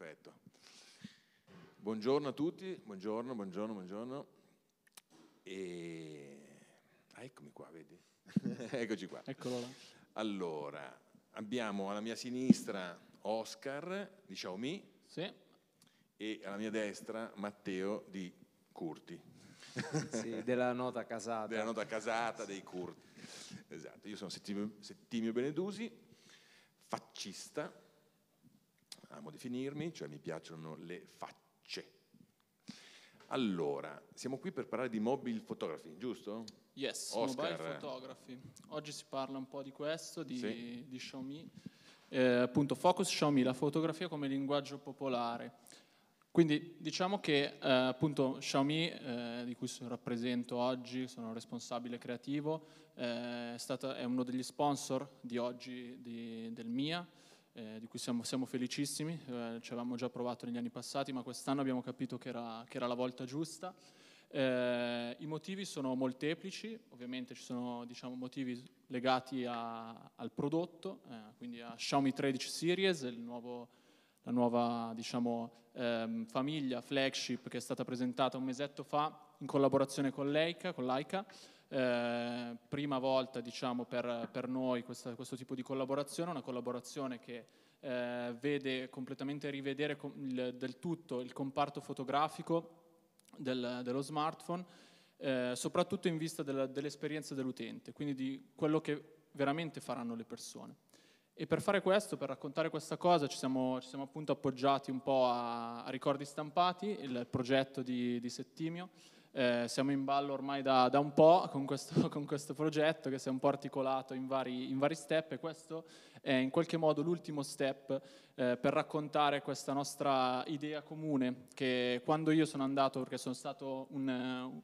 Perfetto. Buongiorno a tutti, buongiorno, buongiorno, buongiorno. E... Ah, eccomi qua, vedi? Eccoci qua. Eccolo là. Allora, abbiamo alla mia sinistra Oscar di Xiaomi sì. e alla mia destra Matteo di Curti. Sì, della nota casata. Della nota casata dei Curti. Esatto, io sono Settimio, Settimio Benedusi, faccista amo definirmi, cioè mi piacciono le facce. Allora, siamo qui per parlare di mobile photography, giusto? Yes, Oscar. mobile photography. Oggi si parla un po' di questo, di, sì. di Xiaomi. Eh, appunto, Focus Xiaomi, la fotografia come linguaggio popolare. Quindi diciamo che eh, appunto Xiaomi, eh, di cui sono rappresento oggi, sono responsabile creativo, eh, è, stata, è, uno degli sponsor di oggi di, del MIA eh, di cui siamo, siamo felicissimi, eh, ci avevamo già provato negli anni passati, ma quest'anno abbiamo capito che era, che era la volta giusta. Eh, I motivi sono molteplici, ovviamente ci sono diciamo, motivi legati a, al prodotto, eh, quindi a Xiaomi 13 Series, nuovo, la nuova diciamo, ehm, famiglia flagship che è stata presentata un mesetto fa in collaborazione con Leica, con Leica eh, prima volta diciamo, per, per noi questa, questo tipo di collaborazione, una collaborazione che eh, vede completamente rivedere com- il, del tutto il comparto fotografico del, dello smartphone, eh, soprattutto in vista della, dell'esperienza dell'utente, quindi di quello che veramente faranno le persone. E per fare questo, per raccontare questa cosa, ci siamo, ci siamo appunto appoggiati un po' a, a Ricordi Stampati, il progetto di, di Settimio, eh, siamo in ballo ormai da, da un po' con questo, con questo, progetto che si è un po' articolato in vari, in vari step e questo è in qualche modo l'ultimo step eh, per raccontare questa nostra idea comune che quando io sono andato, perché sono stato un,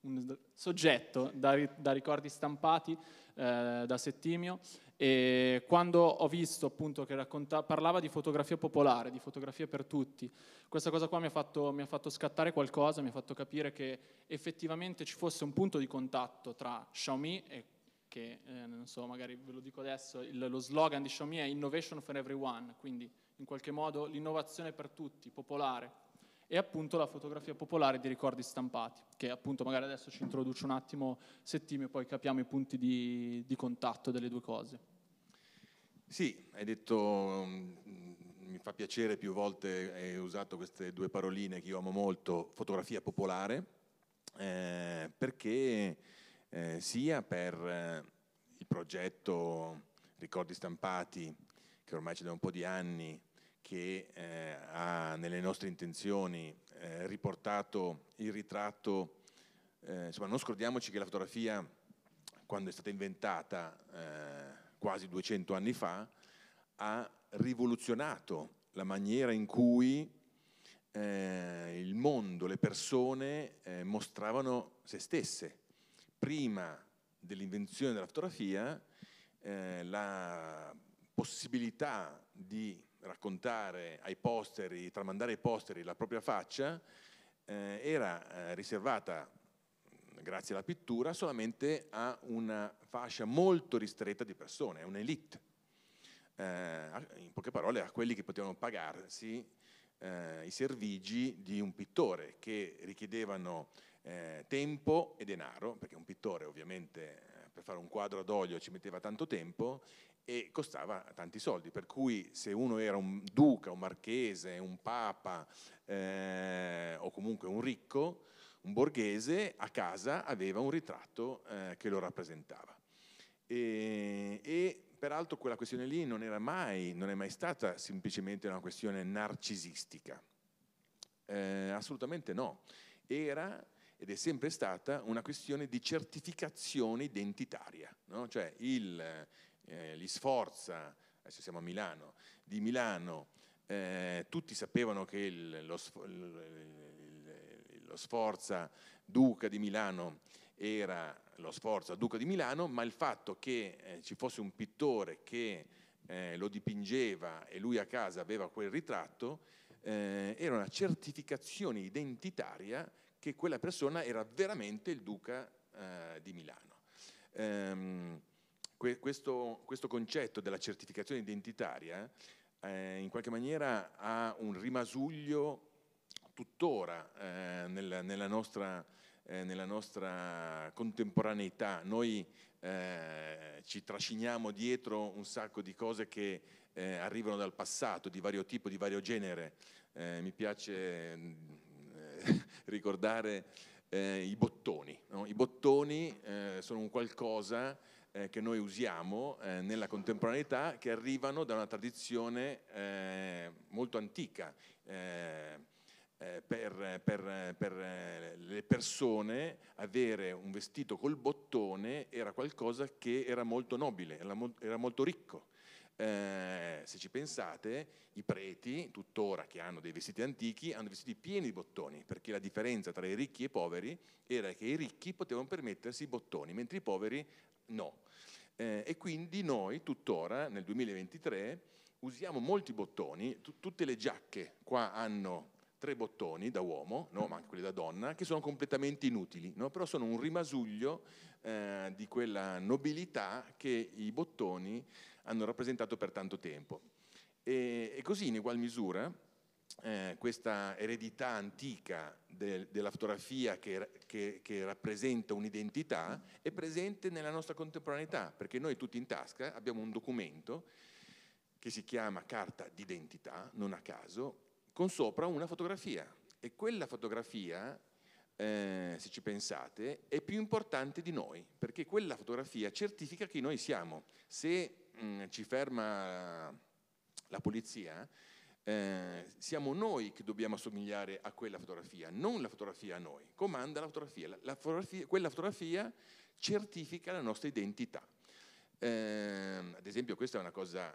un soggetto da, da ricordi stampati, eh, da Settimio e quando ho visto appunto che racconta, parlava di fotografia popolare, di fotografia per tutti, questa cosa qua mi ha, fatto, mi ha, fatto, scattare qualcosa, mi ha fatto capire che effettivamente ci fosse un punto di contatto tra Xiaomi e che, eh, non so, magari ve lo dico adesso, il, lo slogan di Xiaomi è Innovation for Everyone, quindi in qualche modo l'innovazione per tutti, popolare e appunto la fotografia popolare di ricordi stampati, che appunto magari adesso ci introduce un attimo Settimio e poi capiamo i punti di, di contatto delle due cose. Sì, hai detto, mm, mm, mi fa piacere più volte, hai usato queste due paroline che io amo molto, fotografia popolare, eh, perché eh, sia per eh, il progetto Ricordi Stampati, che ormai ci da un po' di anni, che eh, ha nelle nostre intenzioni eh, riportato il ritratto, eh, insomma non scordiamoci che la fotografia quando è stata inventata eh, quasi 200 anni fa ha rivoluzionato la maniera in cui eh, il mondo, le persone eh, mostravano se stesse. Prima dell'invenzione della fotografia la possibilità di raccontare ai posteri, tramandare ai posteri la propria faccia, eh, era eh, riservata, grazie alla pittura, solamente a una fascia molto ristretta di persone, a un'elite. Eh, in poche parole, a quelli che potevano pagarsi eh, i servigi di un pittore, che richiedevano eh, tempo e denaro, perché un pittore ovviamente per fare un quadro ad olio ci metteva tanto tempo e costava tanti soldi, per cui se uno era un duca, un marchese, un papa eh, o comunque un ricco, un borghese, a casa aveva un ritratto eh, che lo rappresentava. E, e, peraltro quella questione lì non, era mai, non è mai stata semplicemente una questione narcisistica, eh, assolutamente no, era ed è sempre stata una questione di certificazione identitaria, no? cioè il, eh, gli Sforza, adesso siamo a Milano, di Milano, eh, tutti sapevano che il, lo, lo Sforza Duca di Milano era lo Sforza Duca di Milano, ma il fatto che eh, ci fosse un pittore che eh, lo dipingeva e lui a casa aveva quel ritratto, eh, era una certificazione identitaria che quella persona era veramente il duca eh, di Milano. Ehm, Que- questo, questo, concetto della certificazione identitaria eh, in qualche maniera ha un rimasuglio tuttora eh, nella, nella, nostra, eh, nella, nostra, contemporaneità. Noi eh, ci trasciniamo dietro un sacco di cose che eh, arrivano dal passato, di vario tipo, di vario genere. Eh, mi piace ricordare i bottoni. No? I bottoni sono un qualcosa eh, che noi usiamo eh, nella contemporaneità che arrivano da una tradizione eh, molto antica eh, eh, per, per, per, eh, le persone avere un vestito col bottone era qualcosa che era molto nobile, era, mo- era molto ricco. Eh, se ci pensate, i preti, tuttora che hanno dei vestiti antichi, hanno vestiti pieni di bottoni, perché la differenza tra i ricchi e i poveri era che i ricchi potevano permettersi i bottoni, mentre i poveri No. Eh, e quindi noi tuttora, nel 2023, usiamo molti bottoni, tutte le giacche qua hanno tre bottoni da uomo, no, ma anche quelli da donna, che sono completamente inutili, no? però sono un rimasuglio eh, di quella nobiltà che i bottoni hanno rappresentato per tanto tempo. E, e così in ugual misura eh, questa eredità antica del, della fotografia che, che, che rappresenta un'identità è presente nella nostra contemporaneità, perché noi tutti in tasca abbiamo un documento che si chiama carta d'identità, non a caso, con sopra una fotografia. E quella fotografia, eh, se ci pensate, è più importante di noi, perché quella fotografia certifica chi noi siamo. Se mh, mm, ci ferma la polizia, eh, siamo noi che dobbiamo assomigliare a quella fotografia, non la fotografia a noi, comanda la fotografia, la, la fotografia quella fotografia certifica la nostra identità. Eh, ad esempio questa è una cosa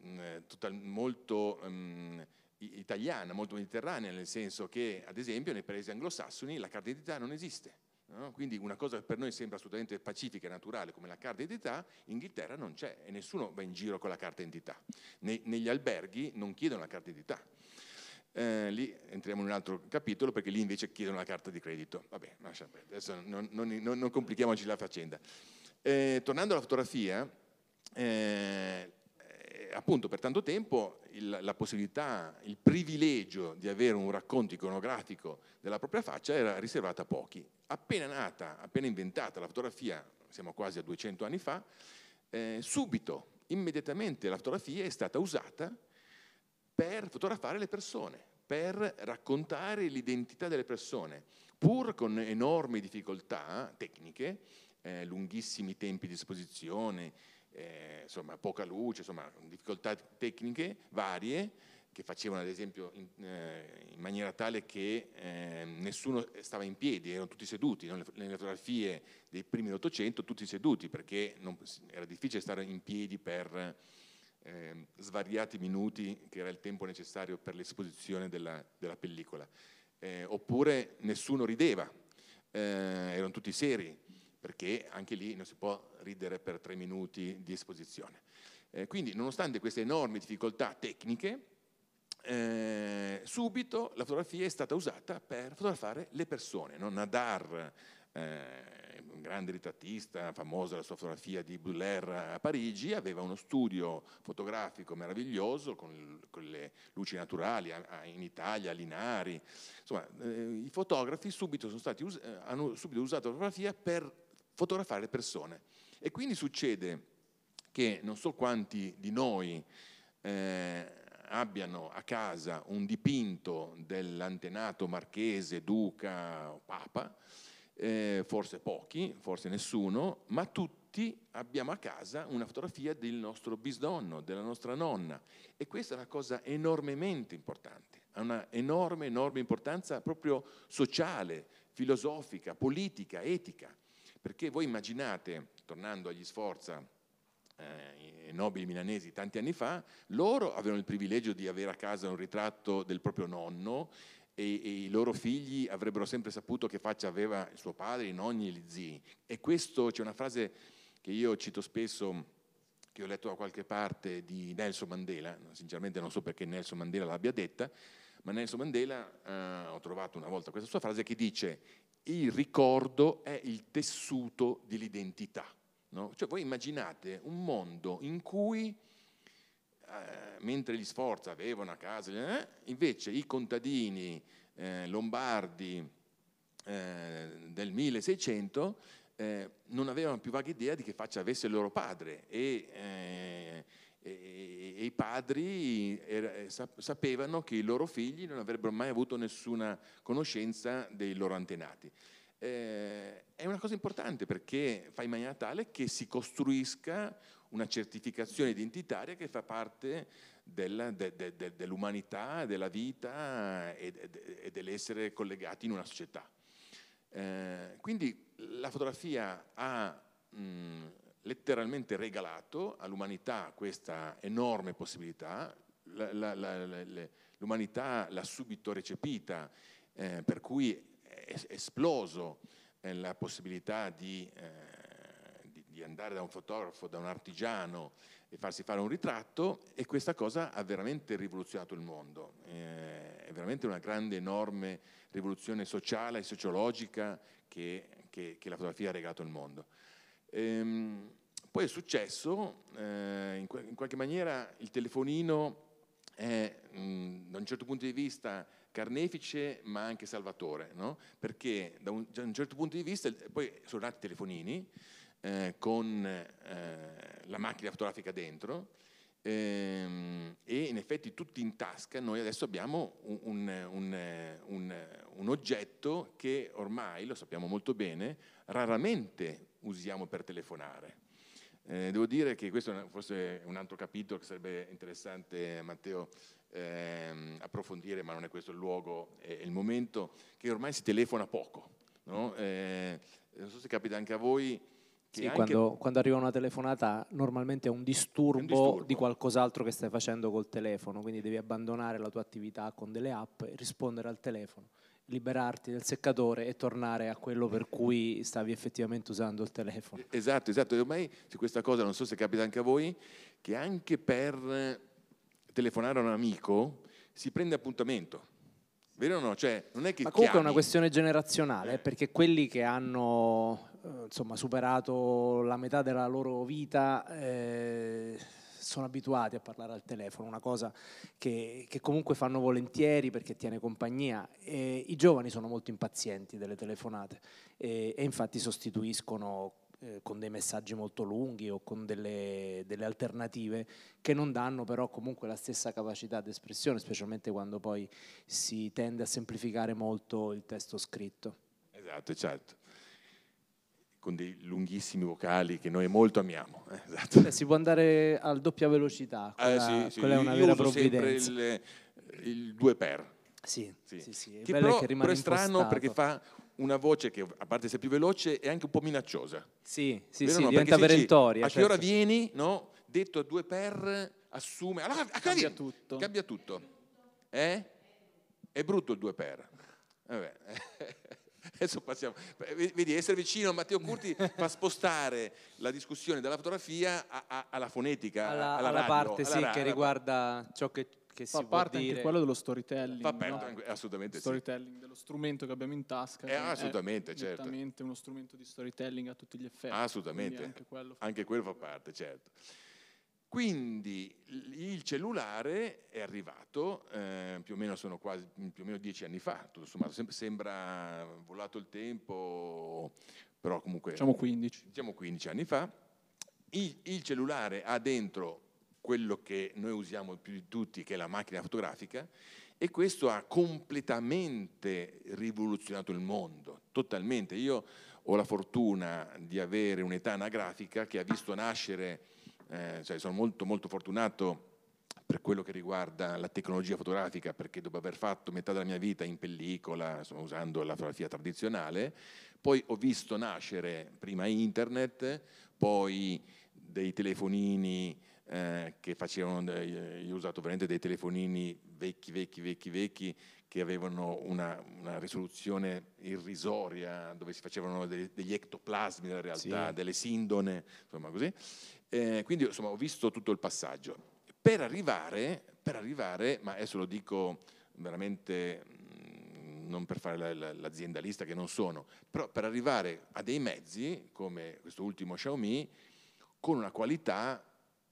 mh, mm, eh, total, molto... Mh, mm, italiana, molto mediterranea, nel senso che, ad esempio, nei paesi anglosassoni la carta d'identità non esiste. No? Quindi una cosa che per noi sembra assolutamente pacifica e naturale come la carta d'identità, in Inghilterra non c'è e nessuno va in giro con la carta d'identità. Ne, negli alberghi non chiedono la carta d'identità. Eh, lì entriamo in un altro capitolo perché lì invece chiedono la carta di credito. Vabbè, lascia adesso non, non, non, non complichiamoci la faccenda. Eh, tornando alla fotografia, eh, appunto per tanto tempo il, la possibilità, il privilegio di avere un racconto iconografico della propria faccia era riservato a pochi. Appena nata, appena inventata la fotografia, siamo quasi a 200 anni fa, eh, subito, immediatamente la fotografia è stata usata per fotografare le persone, per raccontare l'identità delle persone, pur con enormi difficoltà tecniche, eh, lunghissimi tempi di esposizione, eh, insomma, poca luce, insomma, difficoltà tecniche varie che facevano ad esempio in, eh, in maniera tale che eh, nessuno stava in piedi, erano tutti seduti, no? nelle fotografie dei primi dell'Ottocento tutti seduti perché non, era difficile stare in piedi per ehm, svariati minuti che era il tempo necessario per l'esposizione della, della pellicola. Eh, oppure nessuno rideva, eh, erano tutti seri, perché anche lì non si può ridere per tre minuti di esposizione. Eh, quindi, nonostante queste enormi difficoltà tecniche, eh, subito la fotografia è stata usata per fotografare le persone. No? Nadar, eh, un grande ritrattista, famosa la sua fotografia di Buller a Parigi, aveva uno studio fotografico meraviglioso con, con le luci naturali a, a, in Italia, a Linari. Insomma, eh, i fotografi subito eh, hanno subito usato la fotografia per fotografare le persone. E quindi succede che non so quanti di noi eh, abbiano a casa un dipinto dell'antenato marchese, duca o papa, eh, forse pochi, forse nessuno, ma tutti abbiamo a casa una fotografia del nostro bisnonno, della nostra nonna. E questa è una cosa enormemente importante, ha una enorme, enorme importanza proprio sociale, filosofica, politica, etica. Perché voi immaginate, tornando agli Sforza, eh, nobili milanesi tanti anni fa, loro avevano il privilegio di avere a casa un ritratto del proprio nonno e, e, i loro figli avrebbero sempre saputo che faccia aveva il suo padre, i nonni e gli zii. E questo c'è una frase che io cito spesso, che ho letto da qualche parte di Nelson Mandela, sinceramente non so perché Nelson Mandela l'abbia detta, ma Nelson Mandela eh, ho trovato una volta questa sua frase che dice il ricordo è il tessuto dell'identità. No? Cioè, voi immaginate un mondo in cui, eh, mentre gli sforzi avevano a casa, eh, invece i contadini eh, lombardi eh, del 1600 eh, non avevano più vaga idea di che faccia avesse il loro padre e eh, e, e i padri era, eh, sapevano che i loro figli non avrebbero mai avuto nessuna conoscenza dei loro antenati. Eh, è una cosa importante perché fa in maniera tale che si costruisca una certificazione identitaria che fa parte della, de, de, de, dell'umanità, della vita e, e dell'essere collegati in una società. Eh, quindi la fotografia ha mh, mm, letteralmente regalato all'umanità questa enorme possibilità, l'umanità l'ha subito recepita, eh, per cui è esploso eh, la possibilità di, eh, di, di, andare da un fotografo, da un artigiano e farsi fare un ritratto e questa cosa ha veramente rivoluzionato il mondo, eh, è veramente una grande, enorme rivoluzione sociale e sociologica che, che, che la fotografia ha regalato al mondo. Ehm, poi è successo, eh, in, in, qualche maniera il telefonino è mh, mm, da un certo punto di vista carnefice ma anche salvatore, no? perché da un, da un, certo punto di vista poi sono nati i telefonini eh, con eh, la macchina fotografica dentro Ehm, e in effetti tutti in tasca noi adesso abbiamo un, un, un, un, oggetto che ormai, lo sappiamo molto bene, raramente usiamo per telefonare. Eh, devo dire che questo forse è un altro capitolo che sarebbe interessante, Matteo, ehm, approfondire, ma non è questo il luogo e il momento, che ormai si telefona poco. No? Eh, non so se capita anche a voi, sì, anche... quando, quando, arriva una telefonata normalmente è un, disturbo, è un disturbo. di qualcos'altro che stai facendo col telefono, quindi devi abbandonare la tua attività con delle app e rispondere al telefono, liberarti del seccatore e tornare a quello per cui stavi effettivamente usando il telefono. Esatto, esatto, e ormai se questa cosa non so se capita anche a voi, che anche per telefonare a un amico si prende appuntamento. Vero o no? Cioè, non è che Ma comunque chiami... è una questione generazionale, eh. perché quelli che hanno eh, insomma, superato la metà della loro vita, eh, sono abituati a parlare al telefono, una cosa che, che comunque fanno volentieri perché tiene compagnia. E I giovani sono molto impazienti delle telefonate e, e infatti sostituiscono eh, con dei messaggi molto lunghi o con delle, delle, alternative che non danno però comunque la stessa capacità di espressione, specialmente quando poi si tende a semplificare molto il testo scritto. Esatto, certo con dei lunghissimi vocali che noi molto amiamo. Eh, esatto. Beh, si può andare al doppia velocità, eh, quella, eh, sì, sì. quella è una vera provvidenza. Il, eh, il 2 per. Sì, sì. sì, sì. Che però, che però è strano perché fa una voce che a parte se più veloce è anche un po' minacciosa. Sì, sì, Vero sì, no? diventa perentoria. A certo. che ora certo. vieni, no? Detto a due per assume... Allora, ah, cambia, tutto. Cambia tutto. Eh? È brutto il due per. Vabbè. Adesso passiamo. Vedi, essere vicino a Matteo Curti fa spostare la discussione dalla fotografia a, a, alla fonetica, alla, alla, alla radio, parte alla sì, radio, che riguarda ciò che che fa parte anche quello dello storytelling fa parte no? assolutamente storytelling sì. dello strumento che abbiamo in tasca eh, assolutamente è certo uno strumento di storytelling a tutti gli effetti assolutamente anche quello, anche quello fa parte certo quindi il cellulare è arrivato, eh, più o meno sono quasi più o meno dieci anni fa, tutto sommato, sem sembra volato il tempo, però comunque... Diciamo 15. Diciamo 15 anni fa. il, il cellulare ha dentro quello che noi usiamo più di tutti, che è la macchina fotografica, e questo ha completamente rivoluzionato il mondo, totalmente. Io ho la fortuna di avere un'età anagrafica che ha visto nascere cioè sono molto, molto fortunato per quello che riguarda la tecnologia fotografica, perché dopo aver fatto metà della mia vita in pellicola, insomma, usando la fotografia tradizionale, poi ho visto nascere prima internet, poi dei telefonini eh, che facevano, io ho usato veramente dei telefonini vecchi, vecchi, vecchi, vecchi, che avevano una, una risoluzione irrisoria, dove si facevano dei, degli ectoplasmi della realtà, sì. delle sindone, insomma così. Eh, quindi insomma, ho visto tutto il passaggio. Per arrivare, per arrivare ma adesso lo dico veramente mm, non per fare l'aziendalista che non sono, però per arrivare a dei mezzi come questo ultimo Xiaomi con una qualità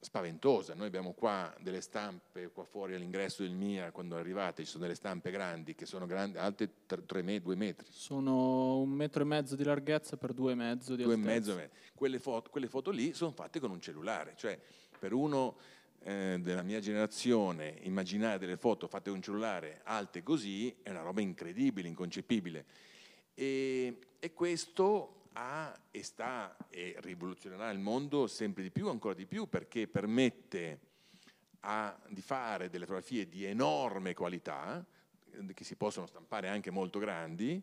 spaventosa. Noi abbiamo qua delle stampe, qua fuori all'ingresso del MIA, quando arrivate ci sono delle stampe grandi, che sono grandi, alte 3 metri, 2 metri. Sono un metro e mezzo di larghezza per due e mezzo di due altezza. E mezzo, quelle foto, quelle foto lì sono fatte con un cellulare, cioè per uno eh, della mia generazione immaginare delle foto fatte con un cellulare alte così è una roba incredibile, inconcepibile. e, e questo ha e sta e rivoluzionerà il mondo sempre di più, ancora di più, perché permette a, di fare delle fotografie di enorme qualità, eh, che si possono stampare anche molto grandi,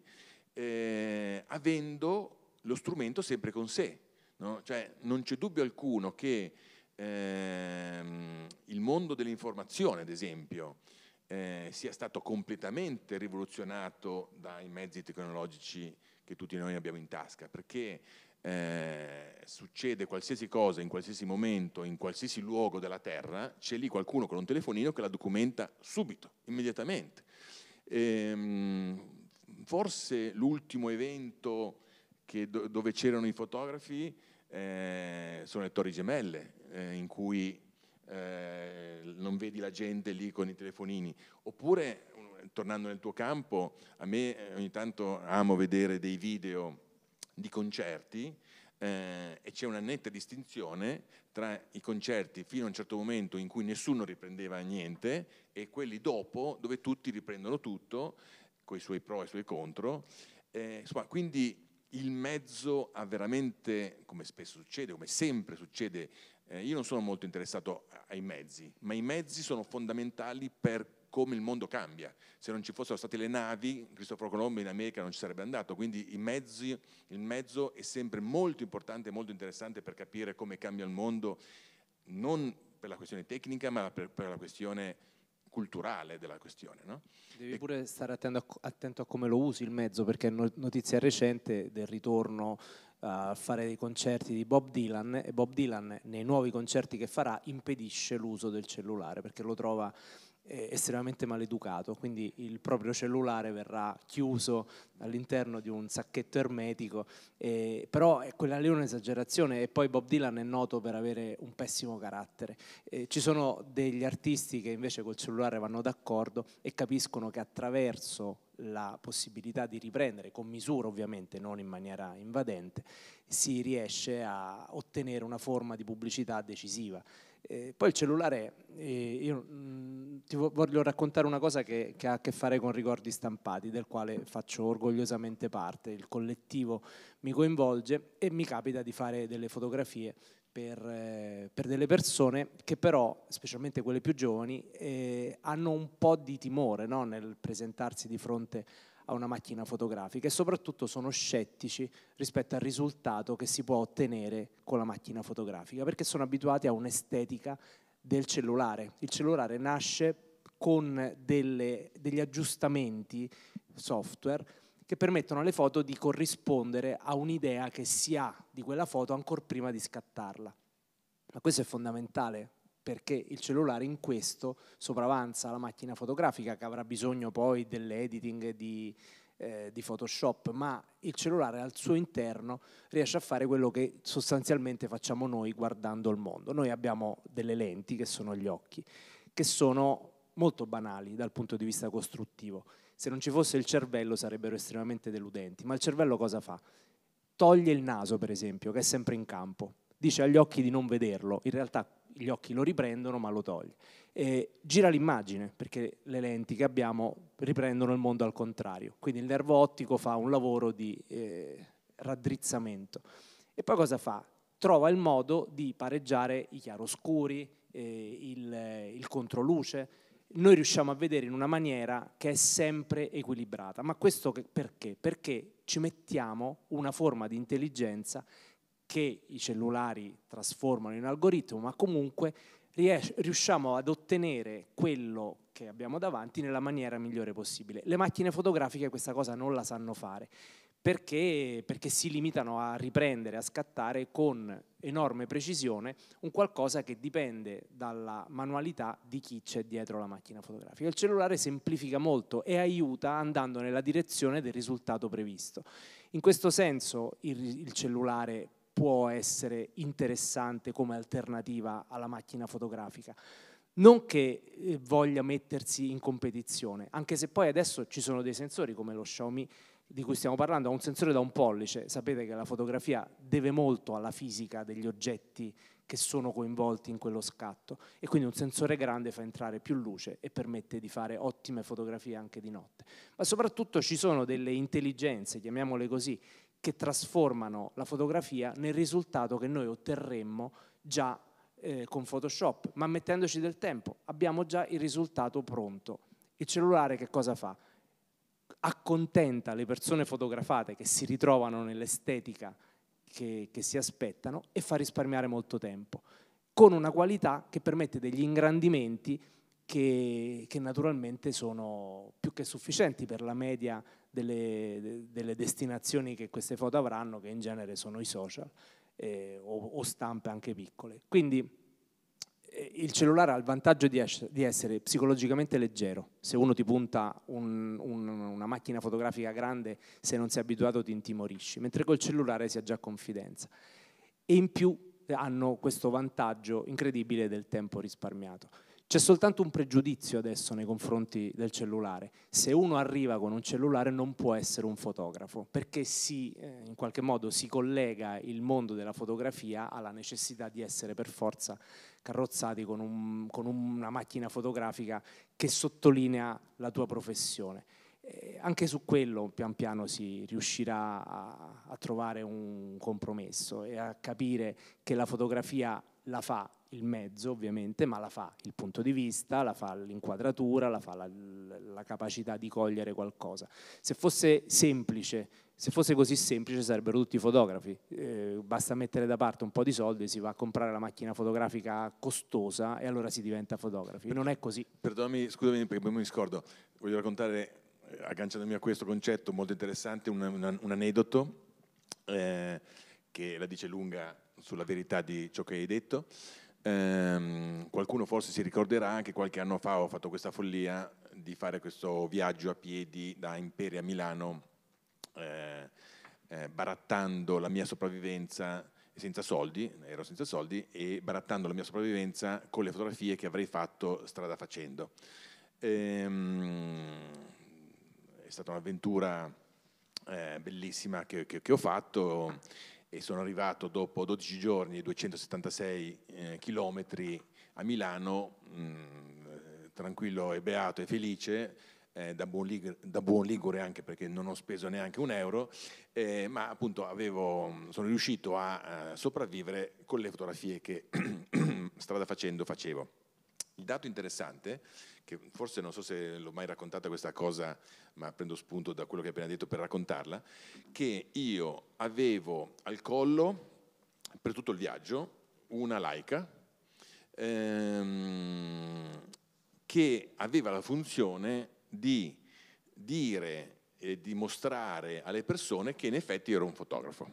eh, avendo lo strumento sempre con sé. No? Cioè, non c'è dubbio alcuno che ehm, il mondo dell'informazione, ad esempio, eh, sia stato completamente rivoluzionato dai mezzi tecnologici che tutti noi abbiamo in tasca, perché eh, succede qualsiasi cosa in qualsiasi momento, in qualsiasi luogo della Terra, c'è lì qualcuno con un telefonino che la documenta subito, immediatamente. Ehm, forse l'ultimo evento che, dove c'erano i fotografi eh, sono le Torri Gemelle, eh, in cui eh, non vedi la gente lì con i telefonini, oppure tornando nel tuo campo, a me eh, ogni tanto amo vedere dei video di concerti eh, e c'è una netta distinzione tra i concerti fino a un certo momento in cui nessuno riprendeva niente e quelli dopo dove tutti riprendono tutto, con i suoi pro e i suoi contro. Eh, insomma, quindi il mezzo ha veramente, come spesso succede, come sempre succede, eh, io non sono molto interessato ai mezzi, ma i mezzi sono fondamentali per come il mondo cambia. Se non ci fossero state le navi, Cristoforo Colombo in America non ci sarebbe andato, quindi mezzi, il mezzo è sempre molto importante, molto interessante per capire come cambia il mondo, non per la questione tecnica, ma per, per la questione culturale della questione. No? Devi pure stare attento a, attento a, come lo usi il mezzo, perché notizia recente del ritorno a fare dei concerti di Bob Dylan e Bob Dylan nei nuovi concerti che farà impedisce l'uso del cellulare perché lo trova estremamente maleducato, quindi il proprio cellulare verrà chiuso all'interno di un sacchetto ermetico, eh, però quella lì è un'esagerazione e poi Bob Dylan è noto per avere un pessimo carattere. Eh, ci sono degli artisti che invece col cellulare vanno d'accordo e capiscono che attraverso la possibilità di riprendere, con misura ovviamente, non in maniera invadente, si riesce a ottenere una forma di pubblicità decisiva. Eh, poi il cellulare, eh, io mh, mm, ti voglio raccontare una cosa che, che, ha a che fare con ricordi stampati, del quale faccio orgogliosamente parte, il collettivo mi coinvolge e mi capita di fare delle fotografie per, eh, per delle persone che però, specialmente quelle più giovani, eh, hanno un po' di timore no? nel presentarsi di fronte a a una macchina fotografica e soprattutto sono scettici rispetto al risultato che si può ottenere con la macchina fotografica, perché sono abituati a un'estetica del cellulare. Il cellulare nasce con delle, degli aggiustamenti software che permettono alle foto di corrispondere a un'idea che si ha di quella foto ancora prima di scattarla. Ma questo è fondamentale perché il cellulare in questo sopravanza la macchina fotografica che avrà bisogno poi dell'editing di, eh, di Photoshop, ma il cellulare al suo interno riesce a fare quello che sostanzialmente facciamo noi guardando il mondo. Noi abbiamo delle lenti che sono gli occhi, che sono molto banali dal punto di vista costruttivo. Se non ci fosse il cervello sarebbero estremamente deludenti, ma il cervello cosa fa? Toglie il naso, per esempio, che è sempre in campo, dice agli occhi di non vederlo, in realtà gli occhi lo riprendono ma lo toglie. E gira l'immagine perché le lenti che abbiamo riprendono il mondo al contrario, quindi il nervo ottico fa un lavoro di eh, raddrizzamento. E poi cosa fa? Trova il modo di pareggiare i chiaroscuri, eh, il, il controluce, noi riusciamo a vedere in una maniera che è sempre equilibrata. Ma questo perché? Perché ci mettiamo una forma di intelligenza che i cellulari trasformano in algoritmo, ma comunque riusciamo ad ottenere quello che abbiamo davanti nella maniera migliore possibile. Le macchine fotografiche questa cosa non la sanno fare. Perché, perché, si limitano a riprendere, a scattare con enorme precisione un qualcosa che dipende dalla manualità di chi c'è dietro la macchina fotografica. Il cellulare semplifica molto e aiuta andando nella direzione del risultato previsto. In questo senso il, il cellulare può essere interessante come alternativa alla macchina fotografica. Non che eh, voglia mettersi in competizione, anche se poi adesso ci sono dei sensori come lo Xiaomi di cui stiamo parlando, ha un sensore da un pollice, sapete che la fotografia deve molto alla fisica degli oggetti che sono coinvolti in quello scatto e quindi un sensore grande fa entrare più luce e permette di fare ottime fotografie anche di notte. Ma soprattutto ci sono delle intelligenze, chiamiamole così, che trasformano la fotografia nel risultato che noi otterremmo già eh, con Photoshop, ma mettendoci del tempo, abbiamo già il risultato pronto. Il cellulare che cosa fa? Accontenta le persone fotografate che si ritrovano nell'estetica che, che si aspettano e fa risparmiare molto tempo, con una qualità che permette degli ingrandimenti che, che naturalmente sono più che sufficienti per la media delle, delle, destinazioni che queste foto avranno, che in genere sono i social eh, o, o, stampe anche piccole. Quindi eh, il cellulare ha il vantaggio di, es di, essere psicologicamente leggero. Se uno ti punta un, un, una macchina fotografica grande, se non sei abituato ti intimorisci, mentre col cellulare si ha già confidenza. E in più hanno questo vantaggio incredibile del tempo risparmiato. C'è soltanto un pregiudizio adesso nei confronti del cellulare. Se uno arriva con un cellulare non può essere un fotografo, perché si, eh, in qualche modo si collega il mondo della fotografia alla necessità di essere per forza carrozzati con, un, con una macchina fotografica che sottolinea la tua professione. anche su quello pian piano si riuscirà a, a trovare un compromesso e a capire che la fotografia la fa il mezzo ovviamente, ma la fa il punto di vista, la fa l'inquadratura, la fa la, la capacità di cogliere qualcosa. Se fosse semplice, se fosse così semplice sarebbero tutti fotografi, eh, basta mettere da parte un po' di soldi, si va a comprare la macchina fotografica costosa e allora si diventa fotografi. Non è così. Perdonami, scusami perché mi scordo, voglio raccontare, eh, agganciandomi a questo concetto molto interessante, un, un, un aneddoto eh, che la dice lunga sulla verità di ciò che hai detto. Ehm, qualcuno forse si ricorderà che qualche anno fa ho fatto questa follia di fare questo viaggio a piedi da Imperia a Milano, eh, eh, barattando la mia sopravvivenza senza soldi, ero senza soldi, e barattando la mia sopravvivenza con le fotografie che avrei fatto strada facendo. Ehm, è stata un'avventura eh, bellissima che, che, che ho fatto e sono arrivato dopo 12 giorni e 276 eh, chilometri a Milano, mh, mm, eh, tranquillo e beato e felice, eh, da, buon ligure, da, buon ligure, anche perché non ho speso neanche un euro, eh, ma appunto avevo, mm, sono riuscito a, a eh, sopravvivere con le fotografie che strada facendo facevo. Il dato interessante, che forse non so se l'ho mai raccontata questa cosa, ma prendo spunto da quello che hai appena detto per raccontarla, che io avevo al collo per tutto il viaggio una laica ehm, che aveva la funzione di dire e dimostrare alle persone che in effetti ero un fotografo.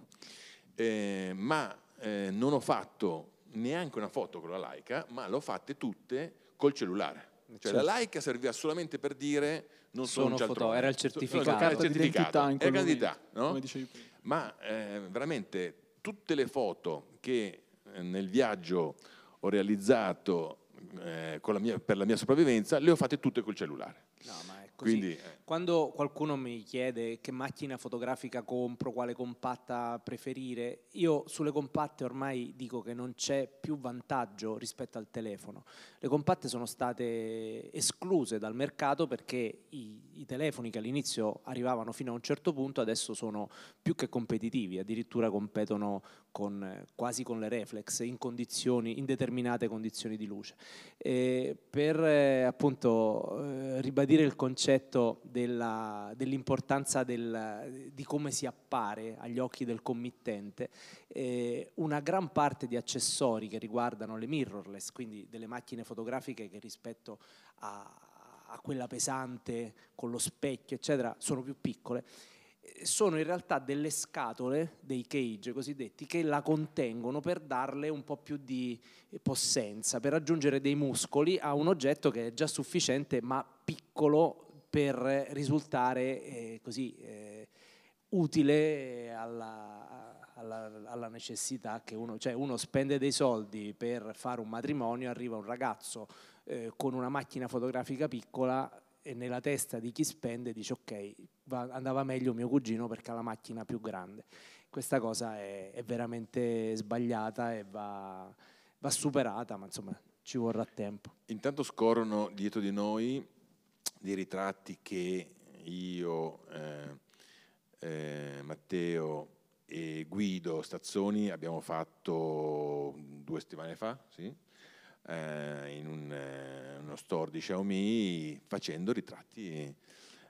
Eh, ma eh, non ho fatto neanche una foto con la laica, ma le ho fatte tutte col cellulare. Cioè, certo. la laica serviva solamente per dire non sono, sono foto, era il certificato, no, era il certificato, è l'identità, no? ma eh, veramente tutte le foto che eh, nel viaggio ho realizzato eh, la mia, per la mia sopravvivenza le ho fatte tutte col cellulare. No, ma Così, Quindi, eh. Quando qualcuno mi chiede che macchina fotografica compro, quale compatta preferire, io sulle compatte ormai dico che non c'è più vantaggio rispetto al telefono. Le compatte sono state escluse dal mercato perché i, i telefoni che all'inizio arrivavano fino a un certo punto adesso sono più che competitivi, addirittura competono con, quasi con le reflex in, condizioni, in determinate condizioni di luce. E per eh, appunto eh, ribadire il concetto dell'importanza dell di come si appare agli occhi del committente, eh, una gran parte di accessori che riguardano le mirrorless, quindi delle macchine fotografiche che rispetto a, a quella pesante con lo specchio, eccetera, sono più piccole sono in realtà delle scatole, dei cage cosiddetti, che la contengono per darle un po' più di possenza, per aggiungere dei muscoli a un oggetto che è già sufficiente ma piccolo per risultare eh, così eh, utile eh, alla, alla, alla, necessità che uno, cioè uno spende dei soldi per fare un matrimonio, arriva un ragazzo eh, con una macchina fotografica piccola e nella testa di chi spende dice ok, va, andava meglio mio cugino perché ha la macchina più grande. Questa cosa è, è veramente sbagliata e va, va superata, ma insomma ci vorrà tempo. Intanto scorrono dietro di noi dei ritratti che io, eh, eh, Matteo e Guido Stazzoni abbiamo fatto due settimane fa, sì? eh, in un, eh, uno store di Xiaomi facendo ritratti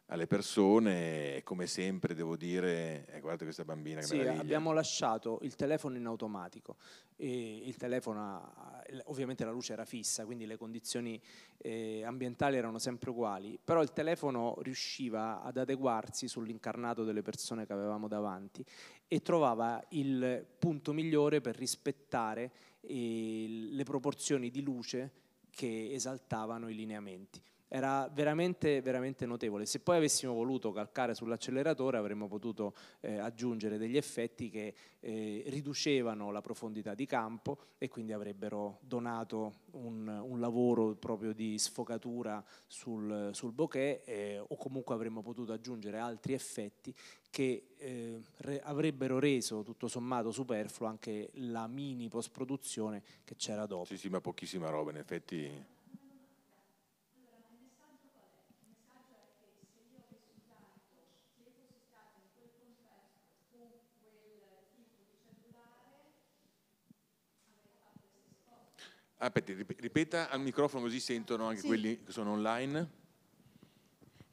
alle persone come sempre devo dire eh, guardate questa bambina che sì, meraviglia. abbiamo lasciato il telefono in automatico il telefono ovviamente la luce era fissa quindi le condizioni eh, ambientali erano sempre uguali però il telefono riusciva ad adeguarsi sull'incarnato delle persone che avevamo davanti e trovava il punto migliore per rispettare le proporzioni di luce che esaltavano i lineamenti era veramente, veramente notevole. Se poi avessimo voluto calcare sull'acceleratore avremmo potuto eh, aggiungere degli effetti che eh, riducevano la profondità di campo e quindi avrebbero donato un, un lavoro proprio di sfocatura sul, sul bokeh eh, o comunque avremmo potuto aggiungere altri effetti che eh, re, avrebbero reso tutto sommato superfluo anche la mini post produzione che c'era dopo. Sì, sì, ma pochissima roba in effetti Aspetti, ripeta al microfono così sentono anche sì. quelli che sono online.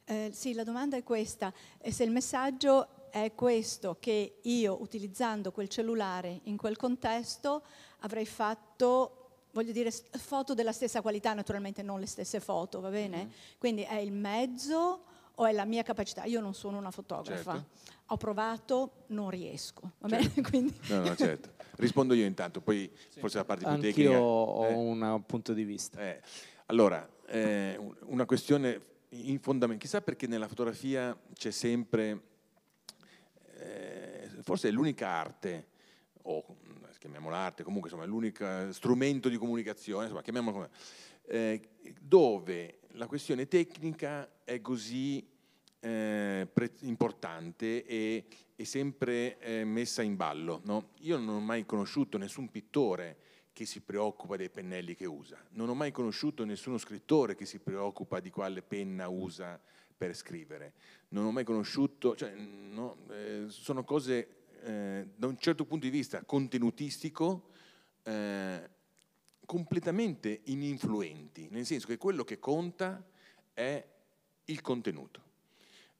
Eh, sì, la domanda è questa, e se il messaggio è questo, che io utilizzando quel cellulare in quel contesto avrei fatto, voglio dire, foto della stessa qualità, naturalmente non le stesse foto, va bene? Mm-hmm. Quindi è il mezzo o è la mia capacità. Io non sono una fotografa, certo. ho provato, non riesco. Certo. no, no, certo. Rispondo io intanto, poi sì. forse la parte più Anch'io tecnica. Io ho eh. un punto di vista. Eh. Allora, eh, una questione in fondamento, chissà perché nella fotografia c'è sempre, eh, forse è l'unica arte o mm, chiamiamola arte, comunque insomma è l'unico strumento di comunicazione, insomma, chiamiamola come, eh, dove la questione tecnica è così eh, importante e, e sempre eh, messa in ballo. No? Io non ho mai conosciuto nessun pittore che si preoccupa dei pennelli che usa, non ho mai conosciuto nessuno scrittore che si preoccupa di quale penna usa per scrivere, non ho mai conosciuto, cioè, no, eh, sono cose eh, da un certo punto di vista contenutistico eh, completamente ininfluenti, nel senso che quello che conta è il contenuto,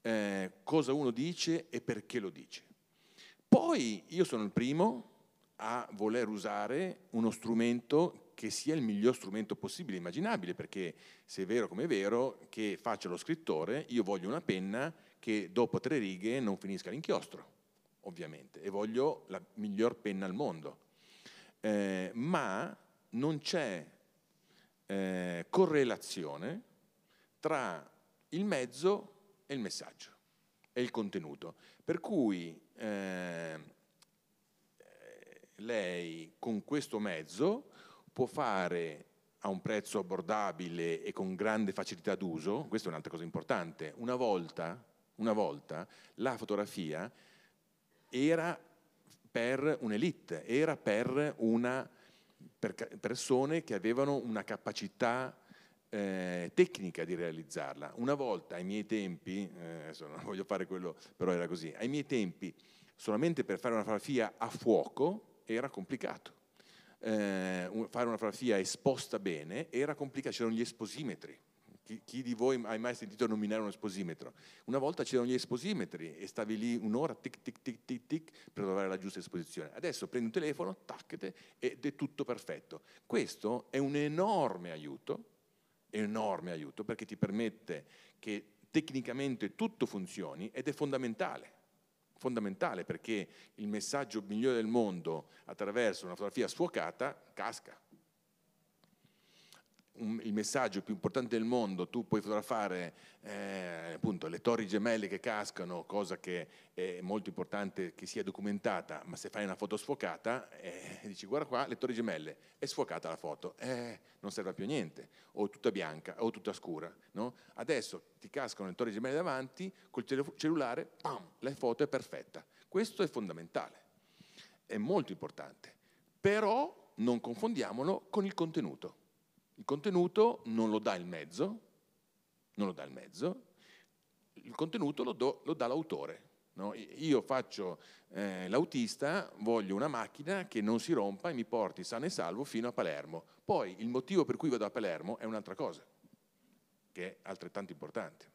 eh, cosa uno dice e perché lo dice. Poi io sono il primo a voler usare uno strumento che sia il miglior strumento possibile, immaginabile, perché se è vero come è vero che faccia lo scrittore, io voglio una penna che dopo tre righe non finisca l'inchiostro, ovviamente, e voglio la miglior penna al mondo. Eh, ma non c'è eh, correlazione tra il mezzo e il messaggio e il contenuto. Per cui eh, lei con questo mezzo può fare a un prezzo abbordabile e con grande facilità d'uso, questa è un'altra cosa importante, una volta, una volta la fotografia era per un'elite, era per una per persone che avevano una capacità eh, tecnica di realizzarla. Una volta ai miei tempi, eh, adesso non voglio fare quello, però era così, ai miei tempi solamente per fare una fotografia a fuoco era complicato. Eh, fare una fotografia esposta bene era complicato, c'erano gli esposimetri chi, chi, di voi ha mai sentito nominare un esposimetro? Una volta c'erano gli esposimetri e stavi lì un'ora, tic tic tic tic tic, per trovare la giusta esposizione. Adesso prendi un telefono, tacchete ed è tutto perfetto. Questo è un enorme aiuto, enorme aiuto, perché ti permette che tecnicamente tutto funzioni ed è fondamentale. Fondamentale perché il messaggio migliore del mondo attraverso una fotografia sfocata casca un, il messaggio più importante del mondo, tu puoi fotografare eh, appunto le torri gemelle che cascano, cosa che è molto importante che sia documentata, ma se fai una foto sfocata eh, dici guarda qua le torri gemelle, è sfocata la foto, eh, non serve più a niente, o tutta bianca o tutta scura. No? Adesso ti cascano le torri gemelle davanti, col cellulare, pam, la foto è perfetta. Questo è fondamentale, è molto importante, però non confondiamolo con il contenuto il contenuto non lo dà il mezzo, non lo dà il mezzo, il contenuto lo, do, lo dà l'autore. No? Io faccio eh, l'autista, voglio una macchina che non si rompa e mi porti sano e salvo fino a Palermo. Poi il motivo per cui vado a Palermo è un'altra cosa, che è altrettanto importante.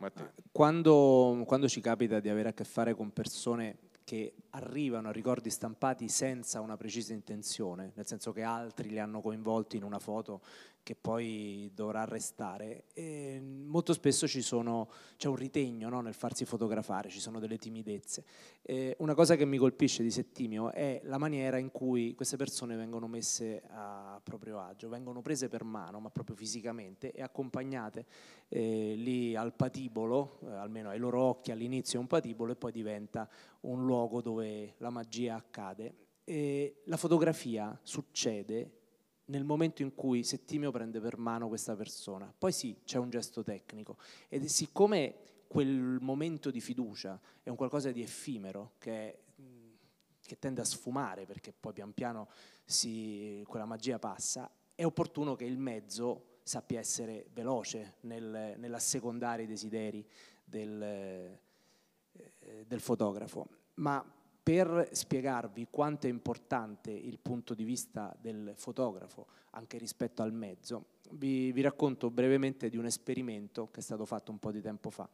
Ah, quando, quando ci capita di avere a che fare con persone che arrivano a ricordi stampati senza una precisa intenzione, nel senso che altri li hanno coinvolti in una foto che poi dovrà restare. E molto spesso sono, c'è un ritegno no, nel farsi fotografare, ci sono delle timidezze. E una cosa che mi colpisce di Settimio è la maniera in cui queste persone vengono messe a proprio agio, vengono prese per mano, ma proprio fisicamente, e accompagnate eh, lì al patibolo, eh, almeno ai loro occhi all'inizio è un patibolo e poi diventa un luogo dove la magia accade. E la fotografia succede nel momento in cui Settimio prende per mano questa persona. Poi sì, c'è un gesto tecnico. Ed siccome quel momento di fiducia è un qualcosa di effimero, che, che tende a sfumare, perché poi pian piano si, quella magia passa, è opportuno che il mezzo sappia essere veloce nel, nell'assecondare i desideri del, eh, del fotografo. Ma per spiegarvi quanto è importante il punto di vista del fotografo anche rispetto al mezzo, vi, vi racconto brevemente di un esperimento che è stato fatto un po' di tempo fa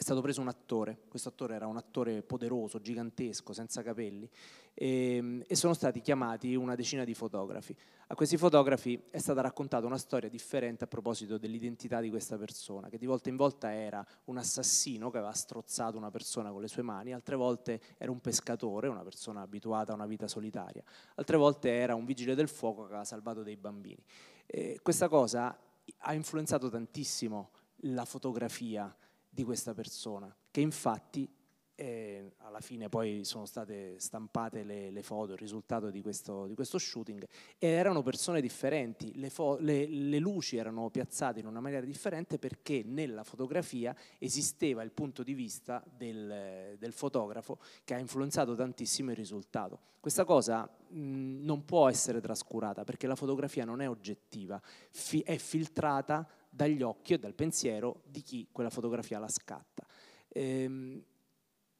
è stato preso un attore, questo attore era un attore poderoso, gigantesco, senza capelli, e, ehm, e, sono stati chiamati una decina di fotografi. A questi fotografi è stata raccontata una storia differente a proposito dell'identità di questa persona, che di volta in volta era un assassino che aveva strozzato una persona con le sue mani, altre volte era un pescatore, una persona abituata a una vita solitaria, altre volte era un vigile del fuoco che aveva salvato dei bambini. E eh, questa cosa ha influenzato tantissimo la fotografia di questa persona, che infatti eh, alla fine poi sono state stampate le, le foto, il risultato di questo, di questo, shooting, e erano persone differenti, le, fo- le, le luci erano piazzate in una maniera differente perché nella fotografia esisteva il punto di vista del, del fotografo che ha influenzato tantissimo il risultato. Questa cosa mh, non può essere trascurata perché la fotografia non è oggettiva, fi- è filtrata dagli occhi e dal pensiero di chi quella fotografia la scatta. Ehm,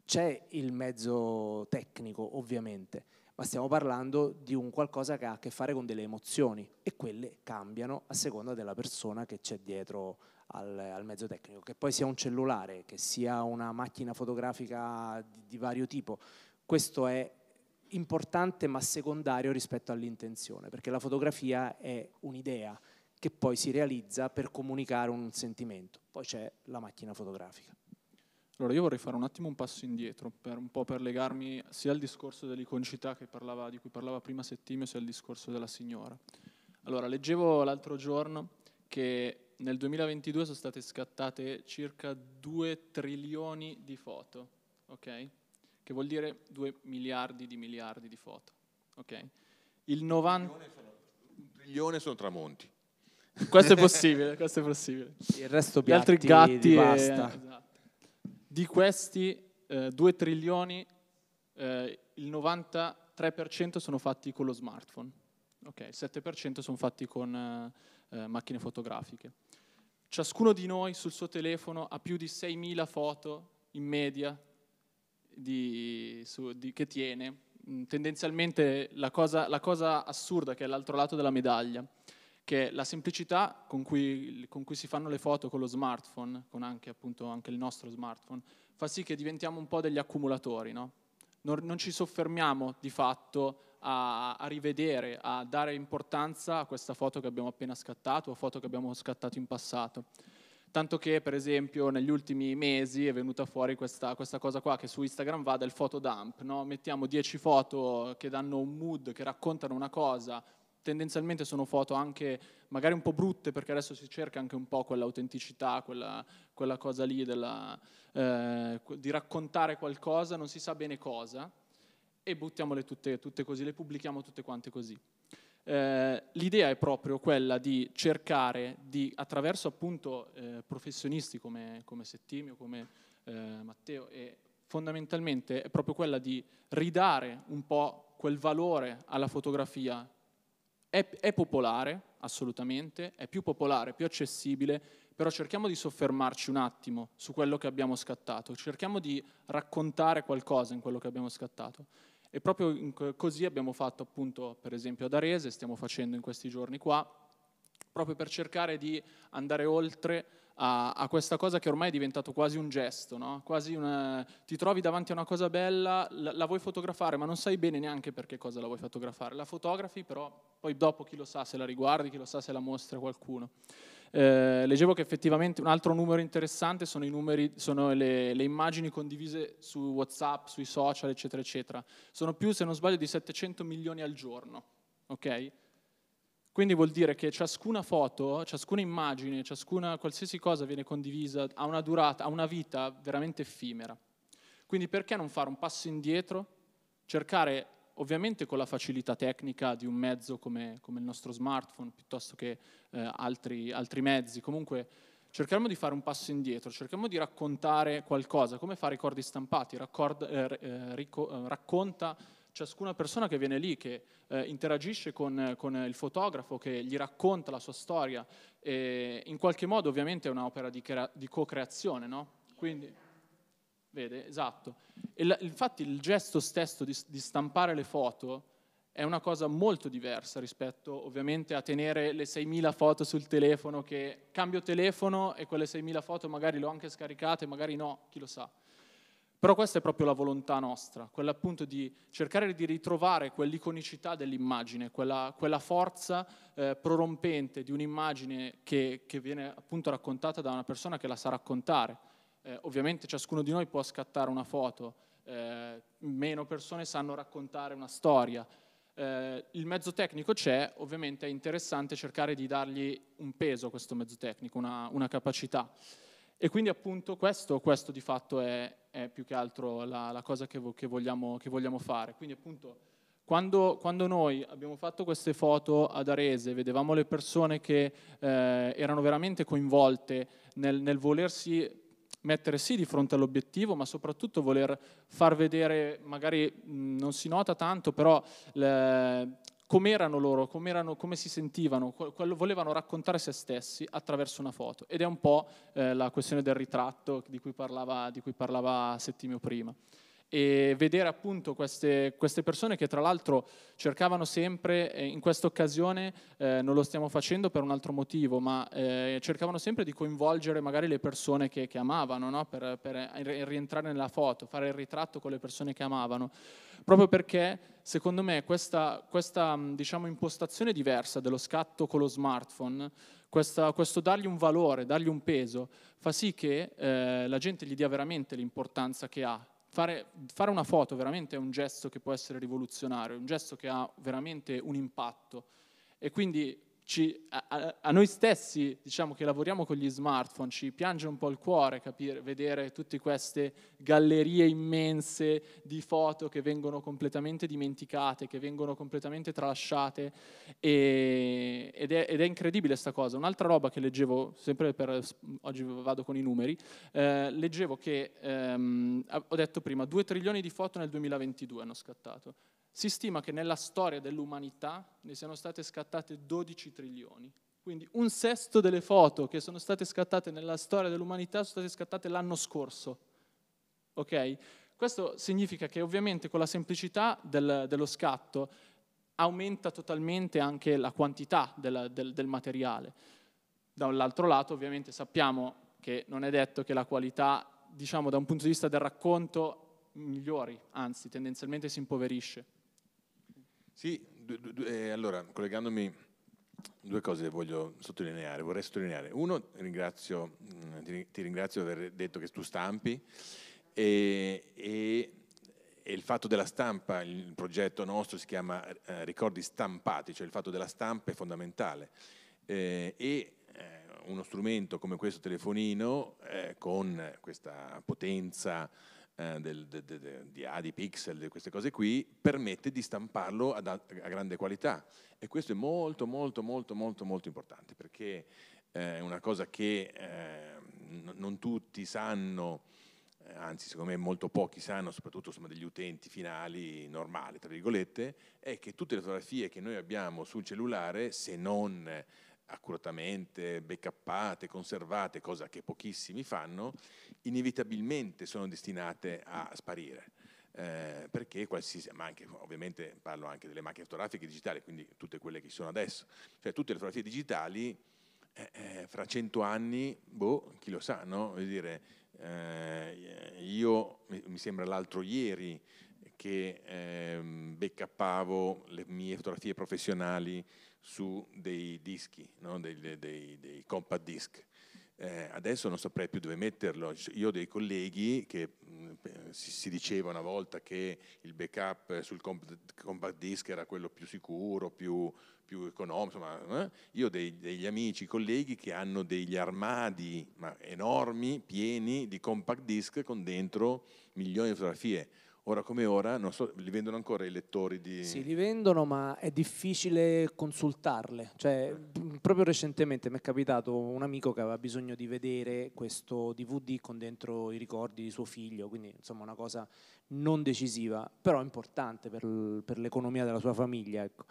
c'è il mezzo tecnico, ovviamente, ma stiamo parlando di un qualcosa che ha a che fare con delle emozioni e quelle cambiano a seconda della persona che c'è dietro al, al mezzo tecnico, che poi sia un cellulare, che sia una macchina fotografica di, di vario tipo. Questo è importante ma secondario rispetto all'intenzione, perché la fotografia è un'idea, che poi si realizza per comunicare un sentimento. Poi c'è la macchina fotografica. Allora io vorrei fare un attimo un passo indietro, per un po' per legarmi sia al discorso dell'iconicità parlava, di cui parlava prima Settimio, sia al discorso della signora. Allora, leggevo l'altro giorno che nel 2022 sono state scattate circa 2 trilioni di foto, ok? Che vuol dire 2 miliardi di miliardi di foto, ok? Il 90 un trilione sono tramonti. Questo è possibile, questo è possibile. Il resto Gli altri gatti di basta. Esatto. Di questi eh, 2 trilioni, eh, il 93% sono fatti con lo smartphone, okay, il 7% sono fatti con eh, eh, macchine fotografiche. Ciascuno di noi sul suo telefono ha più di 6.000 foto in media di, su, di, che tiene. Mm, tendenzialmente la cosa, la cosa assurda che è l'altro lato della medaglia che la semplicità con cui, con cui, si fanno le foto con lo smartphone, con anche, appunto, anche il nostro smartphone, fa sì che diventiamo un po' degli accumulatori, no? non, non, ci soffermiamo di fatto a, a, rivedere, a dare importanza a questa foto che abbiamo appena scattato o a foto che abbiamo scattato in passato. Tanto che, per esempio, negli ultimi mesi è venuta fuori questa, questa cosa qua che su Instagram va del photodump, no? Mettiamo 10 foto che danno un mood, che raccontano una cosa, tendenzialmente sono foto anche magari un po' brutte perché adesso si cerca anche un po' quell'autenticità, quella, quella cosa lì della, eh, di raccontare qualcosa, non si sa bene cosa, e buttiamole tutte, tutte così, le pubblichiamo tutte quante così. Eh, l'idea è proprio quella di cercare di, attraverso appunto eh, professionisti come, come Settimio, come eh, Matteo, e fondamentalmente è proprio quella di ridare un po' quel valore alla fotografia è, è popolare, assolutamente, è più popolare, più accessibile, però cerchiamo di soffermarci un attimo su quello che abbiamo scattato, cerchiamo di raccontare qualcosa in quello che abbiamo scattato. E proprio così abbiamo fatto appunto, per esempio ad Arese, stiamo facendo in questi giorni qua, proprio per cercare di andare oltre a, a, questa cosa che ormai è diventato quasi un gesto, no? quasi una, eh, ti trovi davanti a una cosa bella, la, la, vuoi fotografare, ma non sai bene neanche perché cosa la vuoi fotografare. La fotografi, però poi dopo chi lo sa se la riguardi, chi lo sa se la mostra qualcuno. Eh, leggevo che effettivamente un altro numero interessante sono, numeri, sono le, le, immagini condivise su WhatsApp, sui social, eccetera, eccetera. Sono più, se non sbaglio, di 700 milioni al giorno. Okay? Quindi vuol dire che ciascuna foto, ciascuna immagine, ciascuna qualsiasi cosa viene condivisa ha una durata, ha una vita veramente effimera. Quindi perché non fare un passo indietro, cercare ovviamente con la facilità tecnica di un mezzo come, come il nostro smartphone piuttosto che eh, altri, altri mezzi, comunque cerchiamo di fare un passo indietro, cerchiamo di raccontare qualcosa, come fa i cordi stampati, raccord, eh, eh, rico, eh, racconta ciascuna persona che viene lì, che eh, interagisce con, con, il fotografo, che gli racconta la sua storia, in qualche modo ovviamente è un'opera di, di co-creazione, no? Quindi, vede, esatto. La, infatti il gesto stesso di, di stampare le foto è una cosa molto diversa rispetto ovviamente a tenere le 6.000 foto sul telefono che cambio telefono e quelle 6.000 foto magari le ho anche scaricate, magari no, chi lo sa. Però questa è proprio la volontà nostra, quella appunto di cercare di ritrovare quell'iconicità dell'immagine, quella, quella forza eh, prorompente di un'immagine che, che, viene appunto raccontata da una persona che la sa raccontare. Eh, ovviamente ciascuno di noi può scattare una foto, eh, meno persone sanno raccontare una storia. Eh, il mezzo tecnico c'è, ovviamente è interessante cercare di dargli un peso a questo mezzo tecnico, una, una capacità. E quindi appunto questo, questo di fatto è, è, più che altro la, la cosa che, che, vogliamo, che, vogliamo, fare. Quindi appunto quando, quando, noi abbiamo fatto queste foto ad Arese, vedevamo le persone che eh, erano veramente coinvolte nel, nel volersi mettere sì di fronte all'obiettivo, ma soprattutto voler far vedere, magari mh, non si nota tanto, però le, com'erano loro, come si sentivano, quello, volevano raccontare se stessi attraverso una foto. Ed è un po' eh, la questione del ritratto di cui parlava, di cui parlava Settimio prima e vedere appunto queste, queste persone che tra l'altro cercavano sempre, eh, in questa occasione eh, non lo stiamo facendo per un altro motivo, ma eh, cercavano sempre di coinvolgere magari le persone che, che amavano, no? per, per rientrare nella foto, fare il ritratto con le persone che amavano, proprio perché secondo me questa, questa mm, diciamo, impostazione diversa dello scatto con lo smartphone questa, questo dargli un valore, dargli un peso, fa sì che eh, la gente gli dia veramente l'importanza che ha Fare, fare, una foto veramente è un gesto che può essere rivoluzionario, un gesto che ha veramente un impatto. E quindi ci, a, a, noi stessi, diciamo che lavoriamo con gli smartphone, ci piange un po' il cuore capire, vedere tutte queste gallerie immense di foto che vengono completamente dimenticate, che vengono completamente tralasciate e, ed, è, ed, è, incredibile questa cosa. Un'altra roba che leggevo, sempre per, oggi vado con i numeri, eh, leggevo che, ehm, ho detto prima, 2 trilioni di foto nel 2022 hanno scattato. Si stima che nella storia dell'umanità ne siano state scattate 12 trilioni trilioni. Quindi un sesto delle foto che sono state scattate nella storia dell'umanità sono state scattate l'anno scorso. Okay? Questo significa che ovviamente con la semplicità del, dello scatto aumenta totalmente anche la quantità della, del, del materiale. Dall'altro lato ovviamente sappiamo che non è detto che la qualità, diciamo da un punto di vista del racconto, migliori, anzi tendenzialmente si impoverisce. Sì, d- d- eh, allora collegandomi due cose voglio sottolineare, vorrei sottolineare. Uno, ringrazio, mm, ti ringrazio di aver detto che tu stampi e, e, e, il fatto della stampa, il progetto nostro si chiama eh, Ricordi stampati, cioè il fatto della stampa è fondamentale. Eh, e eh, uno strumento come questo telefonino, eh, con questa potenza eh, del, de, de, de, di Adi, pixel, di queste cose qui, permette di stamparlo ad, a grande qualità. E questo è molto, molto, molto, molto, molto importante, perché eh, è una cosa che eh, non tutti sanno, eh, anzi secondo me molto pochi sanno, soprattutto insomma, degli utenti finali normali, tra virgolette, è che tutte le fotografie che noi abbiamo sul cellulare, se non accuratamente backuppate, conservate, cosa che pochissimi fanno, inevitabilmente sono destinate a sparire. Eh, perché qualsiasi, ma anche, ovviamente parlo anche delle macchine fotografiche digitali, quindi tutte quelle che ci sono adesso, cioè tutte le fotografie digitali eh, eh, fra cento anni, boh, chi lo sa, no? Vuol dire, eh, io mi sembra l'altro ieri che eh, backuppavo le mie fotografie professionali su dei dischi, no? dei, dei, dei, compact disc. Eh, adesso non saprei più dove metterlo. Io ho dei colleghi che mh, si, si, diceva una volta che il backup sul compact, compact disc era quello più sicuro, più, più economico. Insomma, eh? Io ho dei, degli amici, colleghi che hanno degli armadi enormi, pieni di compact disc con dentro milioni di fotografie Ora come ora, non so, li vendono ancora i lettori di... Sì, li vendono, ma è difficile consultarle. Cioè, eh. proprio recentemente mi è capitato un amico che aveva bisogno di vedere questo DVD con dentro i ricordi di suo figlio, quindi insomma una cosa non decisiva, però importante per, per l'economia della sua famiglia. Ecco.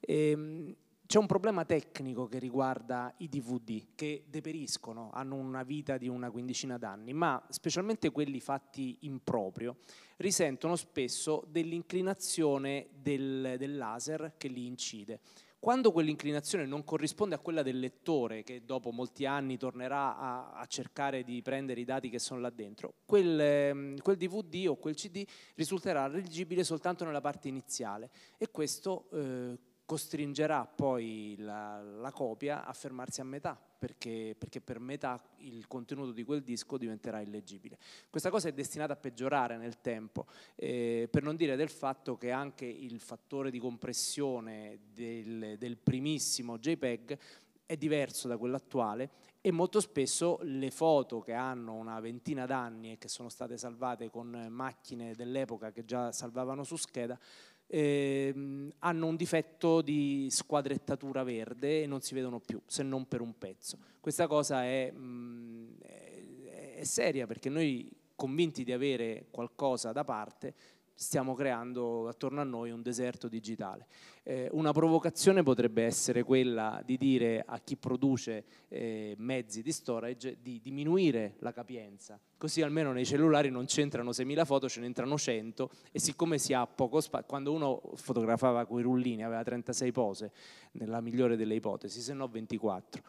E, ehm, c'è un problema tecnico che riguarda i DVD che deperiscono, hanno una vita di una quindicina d'anni, ma specialmente quelli fatti in proprio risentono spesso dell'inclinazione del, del laser che li incide. Quando quell'inclinazione non corrisponde a quella del lettore, che dopo molti anni tornerà a, a cercare di prendere i dati che sono là dentro, quel, ehm, quel, DVD o quel CD risulterà leggibile soltanto nella parte iniziale e questo eh, costringerà poi la, la, copia a fermarsi a metà, perché, perché, per metà il contenuto di quel disco diventerà illeggibile. Questa cosa è destinata a peggiorare nel tempo, eh, per non dire del fatto che anche il fattore di compressione del, del primissimo JPEG è diverso da quello attuale e molto spesso le foto che hanno una ventina d'anni e che sono state salvate con macchine dell'epoca che già salvavano su scheda eh, hanno un difetto di squadrettatura verde e non si vedono più, se non per un pezzo. Questa cosa è, mh, mm, è, è seria perché noi convinti di avere qualcosa da parte stiamo creando attorno a noi un deserto digitale. Eh, una provocazione potrebbe essere quella di dire a chi produce eh, mezzi di storage di diminuire la capienza, così almeno nei cellulari non c'entrano 6.000 foto, ce ne entrano 100 e siccome si ha poco spazio, quando uno fotografava coi rullini aveva 36 pose, nella migliore delle ipotesi, se no 24.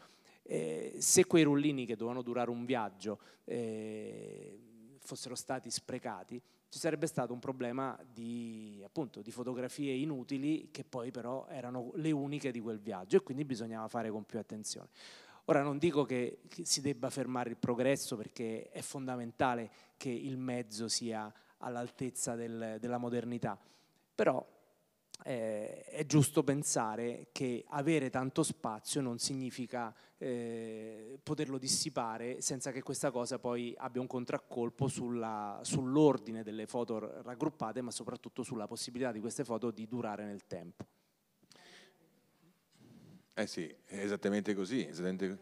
Eh, se quei rullini che dovevano durare un viaggio eh, fossero stati sprecati, ci sarebbe stato un problema di, appunto, di fotografie inutili che poi però erano le uniche di quel viaggio e quindi bisognava fare con più attenzione. Ora non dico che si debba fermare il progresso perché è fondamentale che il mezzo sia all'altezza del, della modernità, però eh, è giusto pensare che avere tanto spazio non significa eh, poterlo dissipare senza che questa cosa poi abbia un contraccolpo sulla, sull'ordine delle foto raggruppate, ma soprattutto sulla possibilità di queste foto di durare nel tempo. Eh sì, esattamente così, esattamente,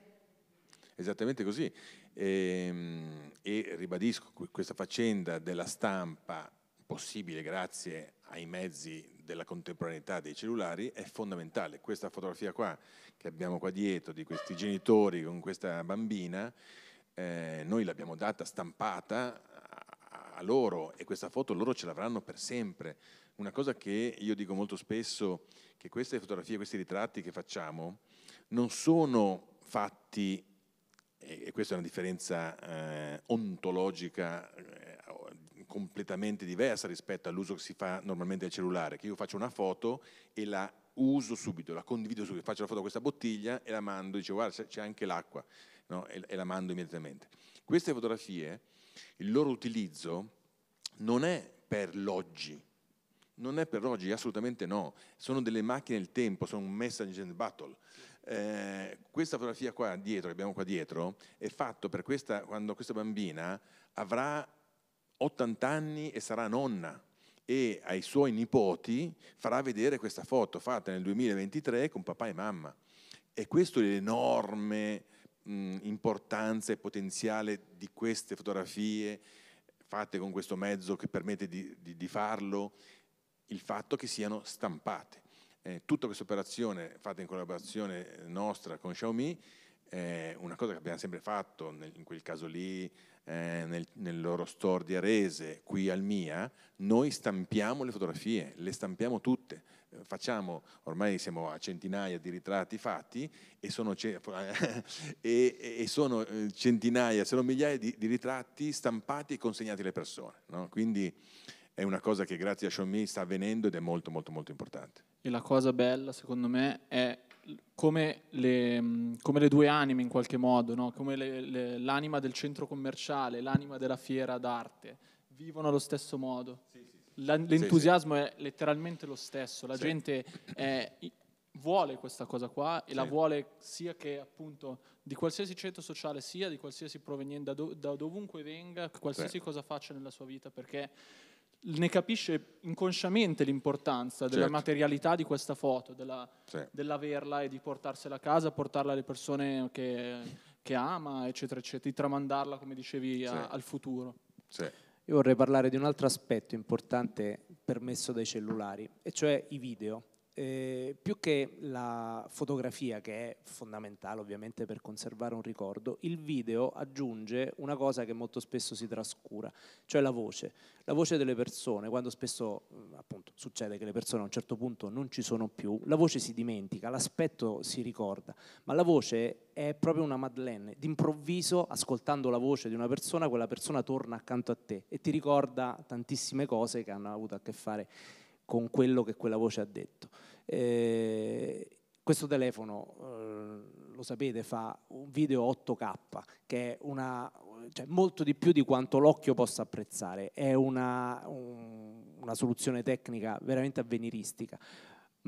esattamente così. E, ehm, e ribadisco questa faccenda della stampa possibile grazie ai mezzi della contemporaneità dei cellulari è fondamentale. Questa fotografia qua che abbiamo qua dietro di questi genitori con questa bambina, eh, noi l'abbiamo data stampata a, a loro e questa foto loro ce l'avranno per sempre. Una cosa che io dico molto spesso, che queste fotografie, questi ritratti che facciamo, non sono fatti e questa è una differenza eh, ontologica completamente diversa rispetto all'uso che si fa normalmente del cellulare, che io faccio una foto e la uso subito, la condivido subito, faccio la foto a questa bottiglia e la mando, dice guarda c'è anche l'acqua, no? e, e la mando immediatamente. Queste fotografie, il loro utilizzo non è per l'oggi, non è per oggi, assolutamente no. Sono delle macchine del tempo, sono un message and battle. Eh, questa fotografia qua dietro, che abbiamo qua dietro, è fatta per questa, quando questa bambina avrà 80 anni e sarà nonna e ai suoi nipoti farà vedere questa foto fatta nel 2023 con papà e mamma. E questo è l'enorme mh, importanza e potenziale di queste fotografie fatte con questo mezzo che permette di, di, di farlo, il fatto che siano stampate. Eh, tutta questa operazione fatta in collaborazione nostra con Xiaomi eh, una cosa che abbiamo sempre fatto, nel, in quel caso lì, eh, nel, nel, loro store di Arese, qui al MIA, noi stampiamo le fotografie, le stampiamo tutte. Eh, facciamo, ormai siamo a centinaia di ritratti fatti e sono, e, e sono eh, centinaia, se non migliaia di, di, ritratti stampati e consegnati alle persone. No? Quindi è una cosa che grazie a Xiaomi sta avvenendo ed è molto molto molto importante. E la cosa bella secondo me è come le, mm, come le, due anime in qualche modo, no? come le, le, l'anima del centro commerciale, l'anima della fiera d'arte, vivono allo stesso modo. Sì, sì, sì. La, l'entusiasmo è letteralmente lo stesso, la gente è, vuole questa cosa qua e la vuole sia che appunto di qualsiasi centro sociale sia, di qualsiasi proveniente, da, do, da dovunque venga, qualsiasi cosa faccia nella sua vita, perché ne capisce inconsciamente l'importanza della certo. materialità di questa foto, della, sì. dell'averla e di portarsela a casa, portarla alle persone che, che ama, eccetera, eccetera, di tramandarla, come dicevi, sì. a, al futuro. Sì. Io vorrei parlare di un altro aspetto importante permesso dai cellulari, e cioè i video. Eh, più che la fotografia, che è fondamentale ovviamente per conservare un ricordo, il video aggiunge una cosa che molto spesso si trascura, cioè la voce. La voce delle persone, quando spesso eh, appunto, succede che le persone a un certo punto non ci sono più, la voce si dimentica, l'aspetto si ricorda, ma la voce è proprio una Madeleine. D'improvviso, ascoltando la voce di una persona, quella persona torna accanto a te e ti ricorda tantissime cose che hanno avuto a che fare con quello che quella voce ha detto. Eh, questo telefono, eh, lo sapete, fa un video 8K, che è una, cioè molto di più di quanto l'occhio possa apprezzare. È una, un, una soluzione tecnica veramente avveniristica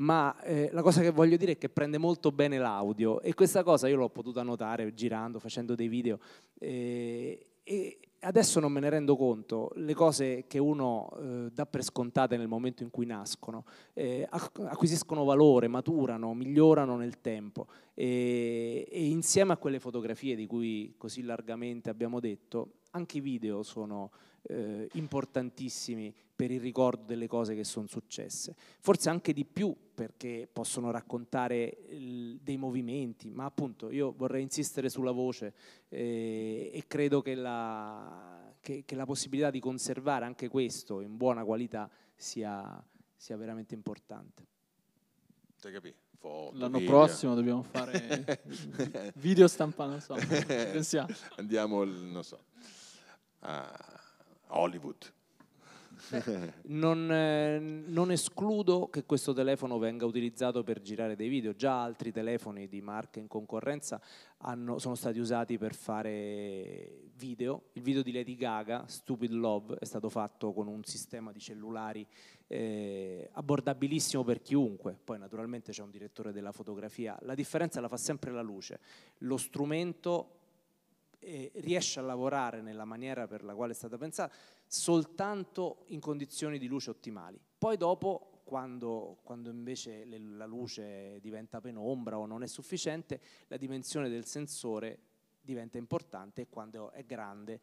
ma eh, la cosa che voglio dire è che prende molto bene l'audio e questa cosa io l'ho potuta notare girando, facendo dei video eh, adesso non me ne rendo conto, le cose che uno eh, dà per scontate nel momento in cui nascono, eh, acquisiscono valore, maturano, migliorano nel tempo e, e insieme a quelle fotografie di cui così largamente abbiamo detto, anche i video sono eh, importantissimi per il ricordo delle cose che sono successe, forse anche di più perché possono raccontare il, dei movimenti, ma appunto io vorrei insistere sulla voce eh, e credo che la, che, che la, possibilità di conservare anche questo in buona qualità sia, sia veramente importante. Te capì? Foto, L'anno video. prossimo dobbiamo fare video stampando, non so, andiamo, non so a eh, Hollywood. Beh, non, eh, non, escludo che questo telefono venga utilizzato per girare dei video, già altri telefoni di marca in concorrenza hanno, sono stati usati per fare video, il video di Lady Gaga, Stupid Love, è stato fatto con un sistema di cellulari eh, abbordabilissimo per chiunque, poi naturalmente c'è un direttore della fotografia, la differenza la fa sempre la luce, lo strumento riesce a lavorare nella maniera per la quale è stata pensata soltanto in condizioni di luce ottimali. Poi dopo, quando, quando invece le, la luce diventa penombra o non è sufficiente, la dimensione del sensore diventa importante e quando è grande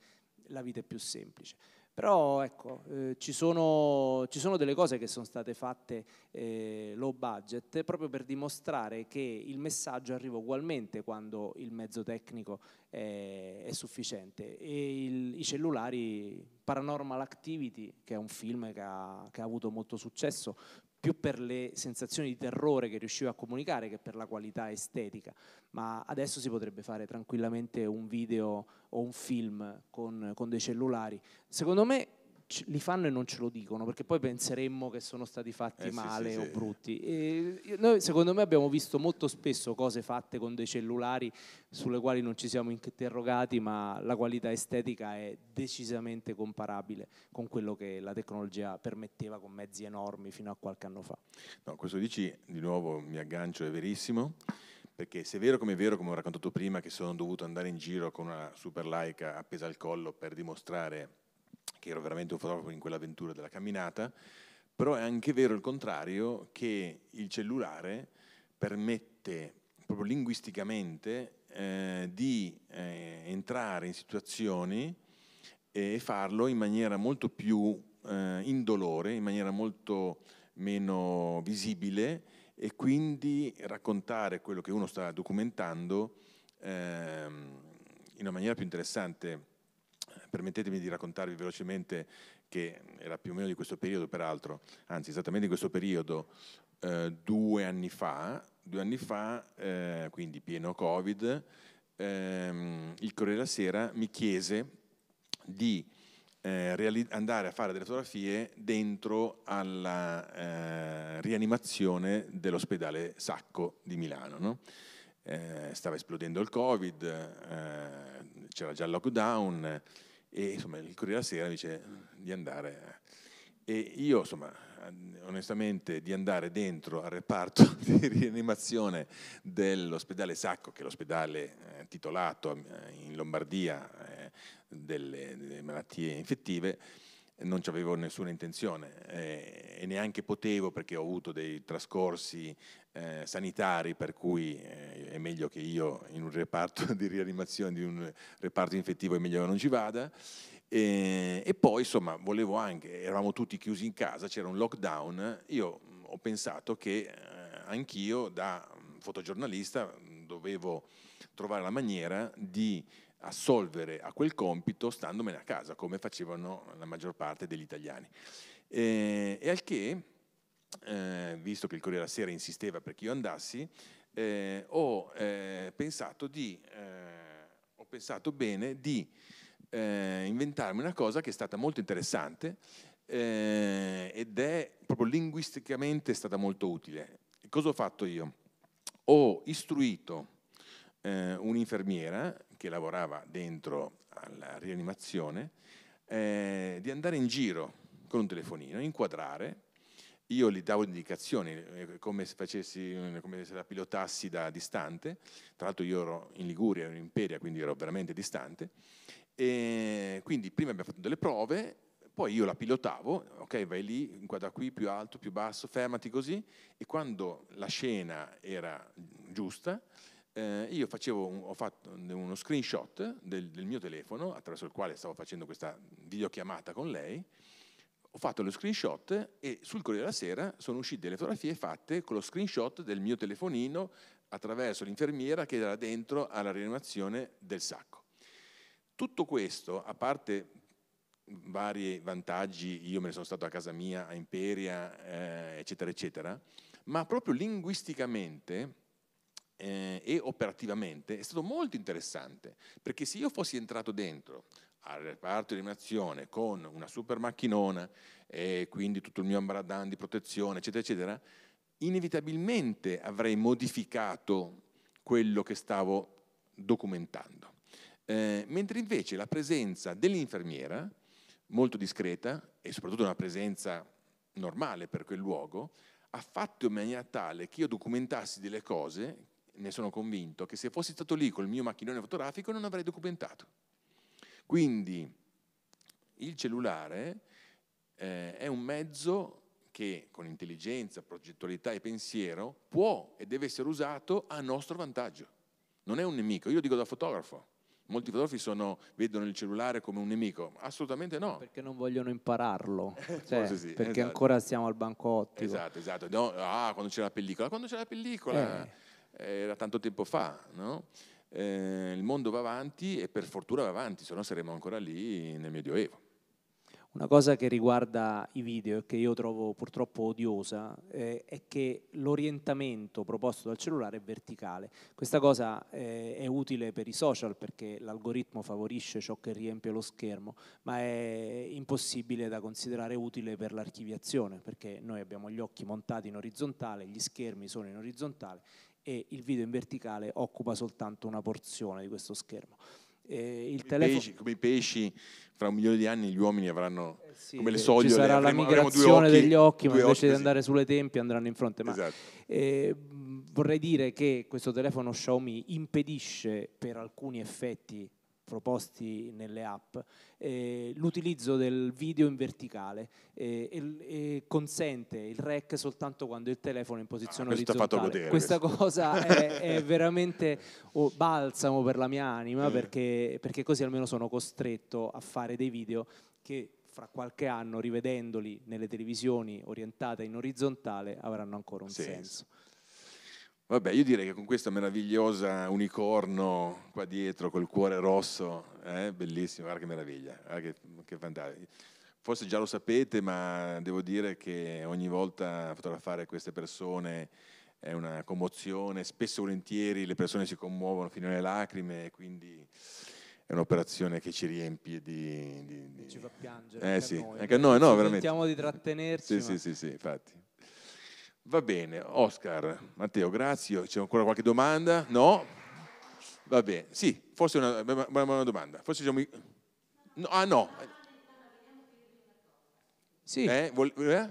la vita è più semplice. Però ecco, eh, ci, sono, ci, sono, delle cose che sono state fatte eh, low budget proprio per dimostrare che il messaggio arriva ugualmente quando il mezzo tecnico è, è sufficiente. E il, i cellulari, Paranormal Activity, che è un film che ha, che ha avuto molto successo, più per le sensazioni di terrore che riusciva a comunicare che per la qualità estetica, ma adesso si potrebbe fare tranquillamente un video o un film con, con dei cellulari. Secondo me li fanno e non ce lo dicono perché poi penseremmo che sono stati fatti eh, male sì, sì, o sì. brutti. E noi secondo me abbiamo visto molto spesso cose fatte con dei cellulari sulle quali non ci siamo interrogati, ma la qualità estetica è decisamente comparabile con quello che la tecnologia permetteva con mezzi enormi fino a qualche anno fa. No, questo dici di nuovo mi aggancio, è verissimo perché se è vero come è vero, come ho raccontato prima, che sono dovuto andare in giro con una super laica appesa al collo per dimostrare che ero veramente un fotografo in quell'avventura della camminata, però è anche vero il contrario che il cellulare permette proprio linguisticamente eh, di eh, entrare in situazioni e farlo in maniera molto più eh, indolore, in maniera molto meno visibile e quindi raccontare quello che uno sta documentando ehm, in una maniera più interessante Permettetemi di raccontarvi velocemente che era più o meno di questo periodo, peraltro, anzi esattamente di questo periodo, eh, due anni fa, due anni fa eh, quindi pieno Covid, ehm, il Corriere della Sera mi chiese di eh, andare a fare delle fotografie dentro alla eh, rianimazione dell'ospedale Sacco di Milano. No? Eh, stava esplodendo il Covid, eh, c'era già il lockdown e insomma il Corriere della Sera mi dice di andare eh, e io insomma onestamente di andare dentro al reparto di rianimazione dell'ospedale Sacco che è l'ospedale eh, titolato eh, in Lombardia delle, delle, malattie infettive non ci avevo nessuna intenzione eh, e neanche potevo perché ho avuto dei trascorsi eh, sanitari per cui eh, è meglio che io in un reparto di rianimazione, di un reparto infettivo è meglio che non ci vada e, e poi insomma volevo anche, eravamo tutti chiusi in casa, c'era un lockdown, io mm, ho pensato che eh, anch'io da mm, fotogiornalista mm, dovevo trovare la maniera di assolvere a quel compito standomene a casa, come facevano la maggior parte degli italiani. E, e al che, eh, visto che il Corriere della Sera insisteva perché io andassi, eh, ho, eh, pensato di, eh, ho pensato bene di eh, inventarmi una cosa che è stata molto interessante eh, ed è proprio linguisticamente stata molto utile. Cosa ho fatto io? Ho istruito un'infermiera che lavorava dentro alla rianimazione, eh, di andare in giro con un telefonino, inquadrare, io gli davo indicazioni eh, come, se facessi, eh, come se la pilotassi da distante, tra l'altro io ero in Liguria, ero in Imperia, quindi ero veramente distante, e quindi prima abbiamo fatto delle prove, poi io la pilotavo, ok vai lì, inquadra qui, più alto, più basso, fermati così, e quando la scena era giusta, eh, io un, ho fatto uno screenshot del, del, mio telefono attraverso il quale stavo facendo questa videochiamata con lei, ho fatto lo screenshot e sul Corriere della Sera sono uscite delle fotografie fatte con lo screenshot del mio telefonino attraverso l'infermiera che era dentro alla rianimazione del sacco. Tutto questo, a parte vari vantaggi, io me ne sono stato a casa mia, a Imperia, eh, eccetera, eccetera, ma proprio linguisticamente eh, e operativamente è stato molto interessante, perché se io fossi entrato dentro al reparto di animazione con una super macchinona e quindi tutto il mio ambaradan di protezione, eccetera, eccetera, inevitabilmente avrei modificato quello che stavo documentando. Eh, mentre invece la presenza dell'infermiera, molto discreta e soprattutto una presenza normale per quel luogo, ha fatto in maniera tale che io documentassi delle cose ne sono convinto, che se fossi stato lì col mio macchinone fotografico non avrei documentato. Quindi il cellulare eh, è un mezzo che con intelligenza, progettualità e pensiero può e deve essere usato a nostro vantaggio. Non è un nemico, io dico da fotografo. Molti fotografi sono, vedono il cellulare come un nemico, assolutamente no. Perché non vogliono impararlo, cioè, sì, perché esatto. ancora siamo al banco ottico. Esatto, esatto. No, ah, quando c'è la pellicola, quando c'è la pellicola... Eh era tanto tempo fa, no? eh, il mondo va avanti e per fortuna va avanti, se no saremo ancora lì nel Medioevo. Una cosa che riguarda i video e che io trovo purtroppo odiosa eh, è che l'orientamento proposto dal cellulare è verticale. Questa cosa eh, è utile per i social perché l'algoritmo favorisce ciò che riempie lo schermo, ma è impossibile da considerare utile per l'archiviazione perché noi abbiamo gli occhi montati in orizzontale, gli schermi sono in orizzontale e il video in verticale occupa soltanto una porzione di questo schermo. Eh, il come, telefono... pesci, come i pesci, fra un milione di anni gli uomini avranno eh sì, come le soglie. Ci sarà avremo, la migrazione occhi, degli occhi, ma invece occhi, di andare sì. sulle tempie andranno in fronte. Ma, esatto. eh, vorrei dire che questo telefono Xiaomi impedisce per alcuni effetti proposti nelle app, eh, l'utilizzo del video in verticale eh, e, e consente il rec soltanto quando il telefono è in posizione ah, orizzontale. Questa questo. cosa è, è veramente oh, balsamo per la mia anima mm. perché, perché così almeno sono costretto a fare dei video che fra qualche anno, rivedendoli nelle televisioni orientate in orizzontale, avranno ancora un senso. senso. Vabbè, io direi che con questa meravigliosa unicorno qua dietro, col cuore rosso, eh, bellissimo, guarda che meraviglia, guarda che, che fantastico. Forse già lo sapete, ma devo dire che ogni volta fotografare queste persone è una commozione, spesso e volentieri le persone si commuovono fino alle lacrime, quindi è un'operazione che ci riempie di... di, di... Ci fa piangere. Eh, sì, a noi, anche a noi no, veramente. Cerchiamo di trattenerci. Sì, ma... sì, sì, sì, infatti. Va bene, Oscar, Matteo, grazie. C'è ancora qualche domanda? No? Va bene, sì, forse una, una, una domanda. Forse siamo... No, ah no. Sì. Eh, vuol, eh?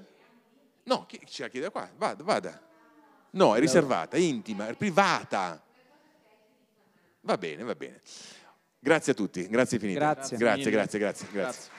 No, chi, ce la chiede qua, vada, vada. No, è riservata, intima, è privata. Va bene, va bene. Grazie a tutti, grazie infinite. Grazie, grazie, grazie, grazie. grazie. grazie.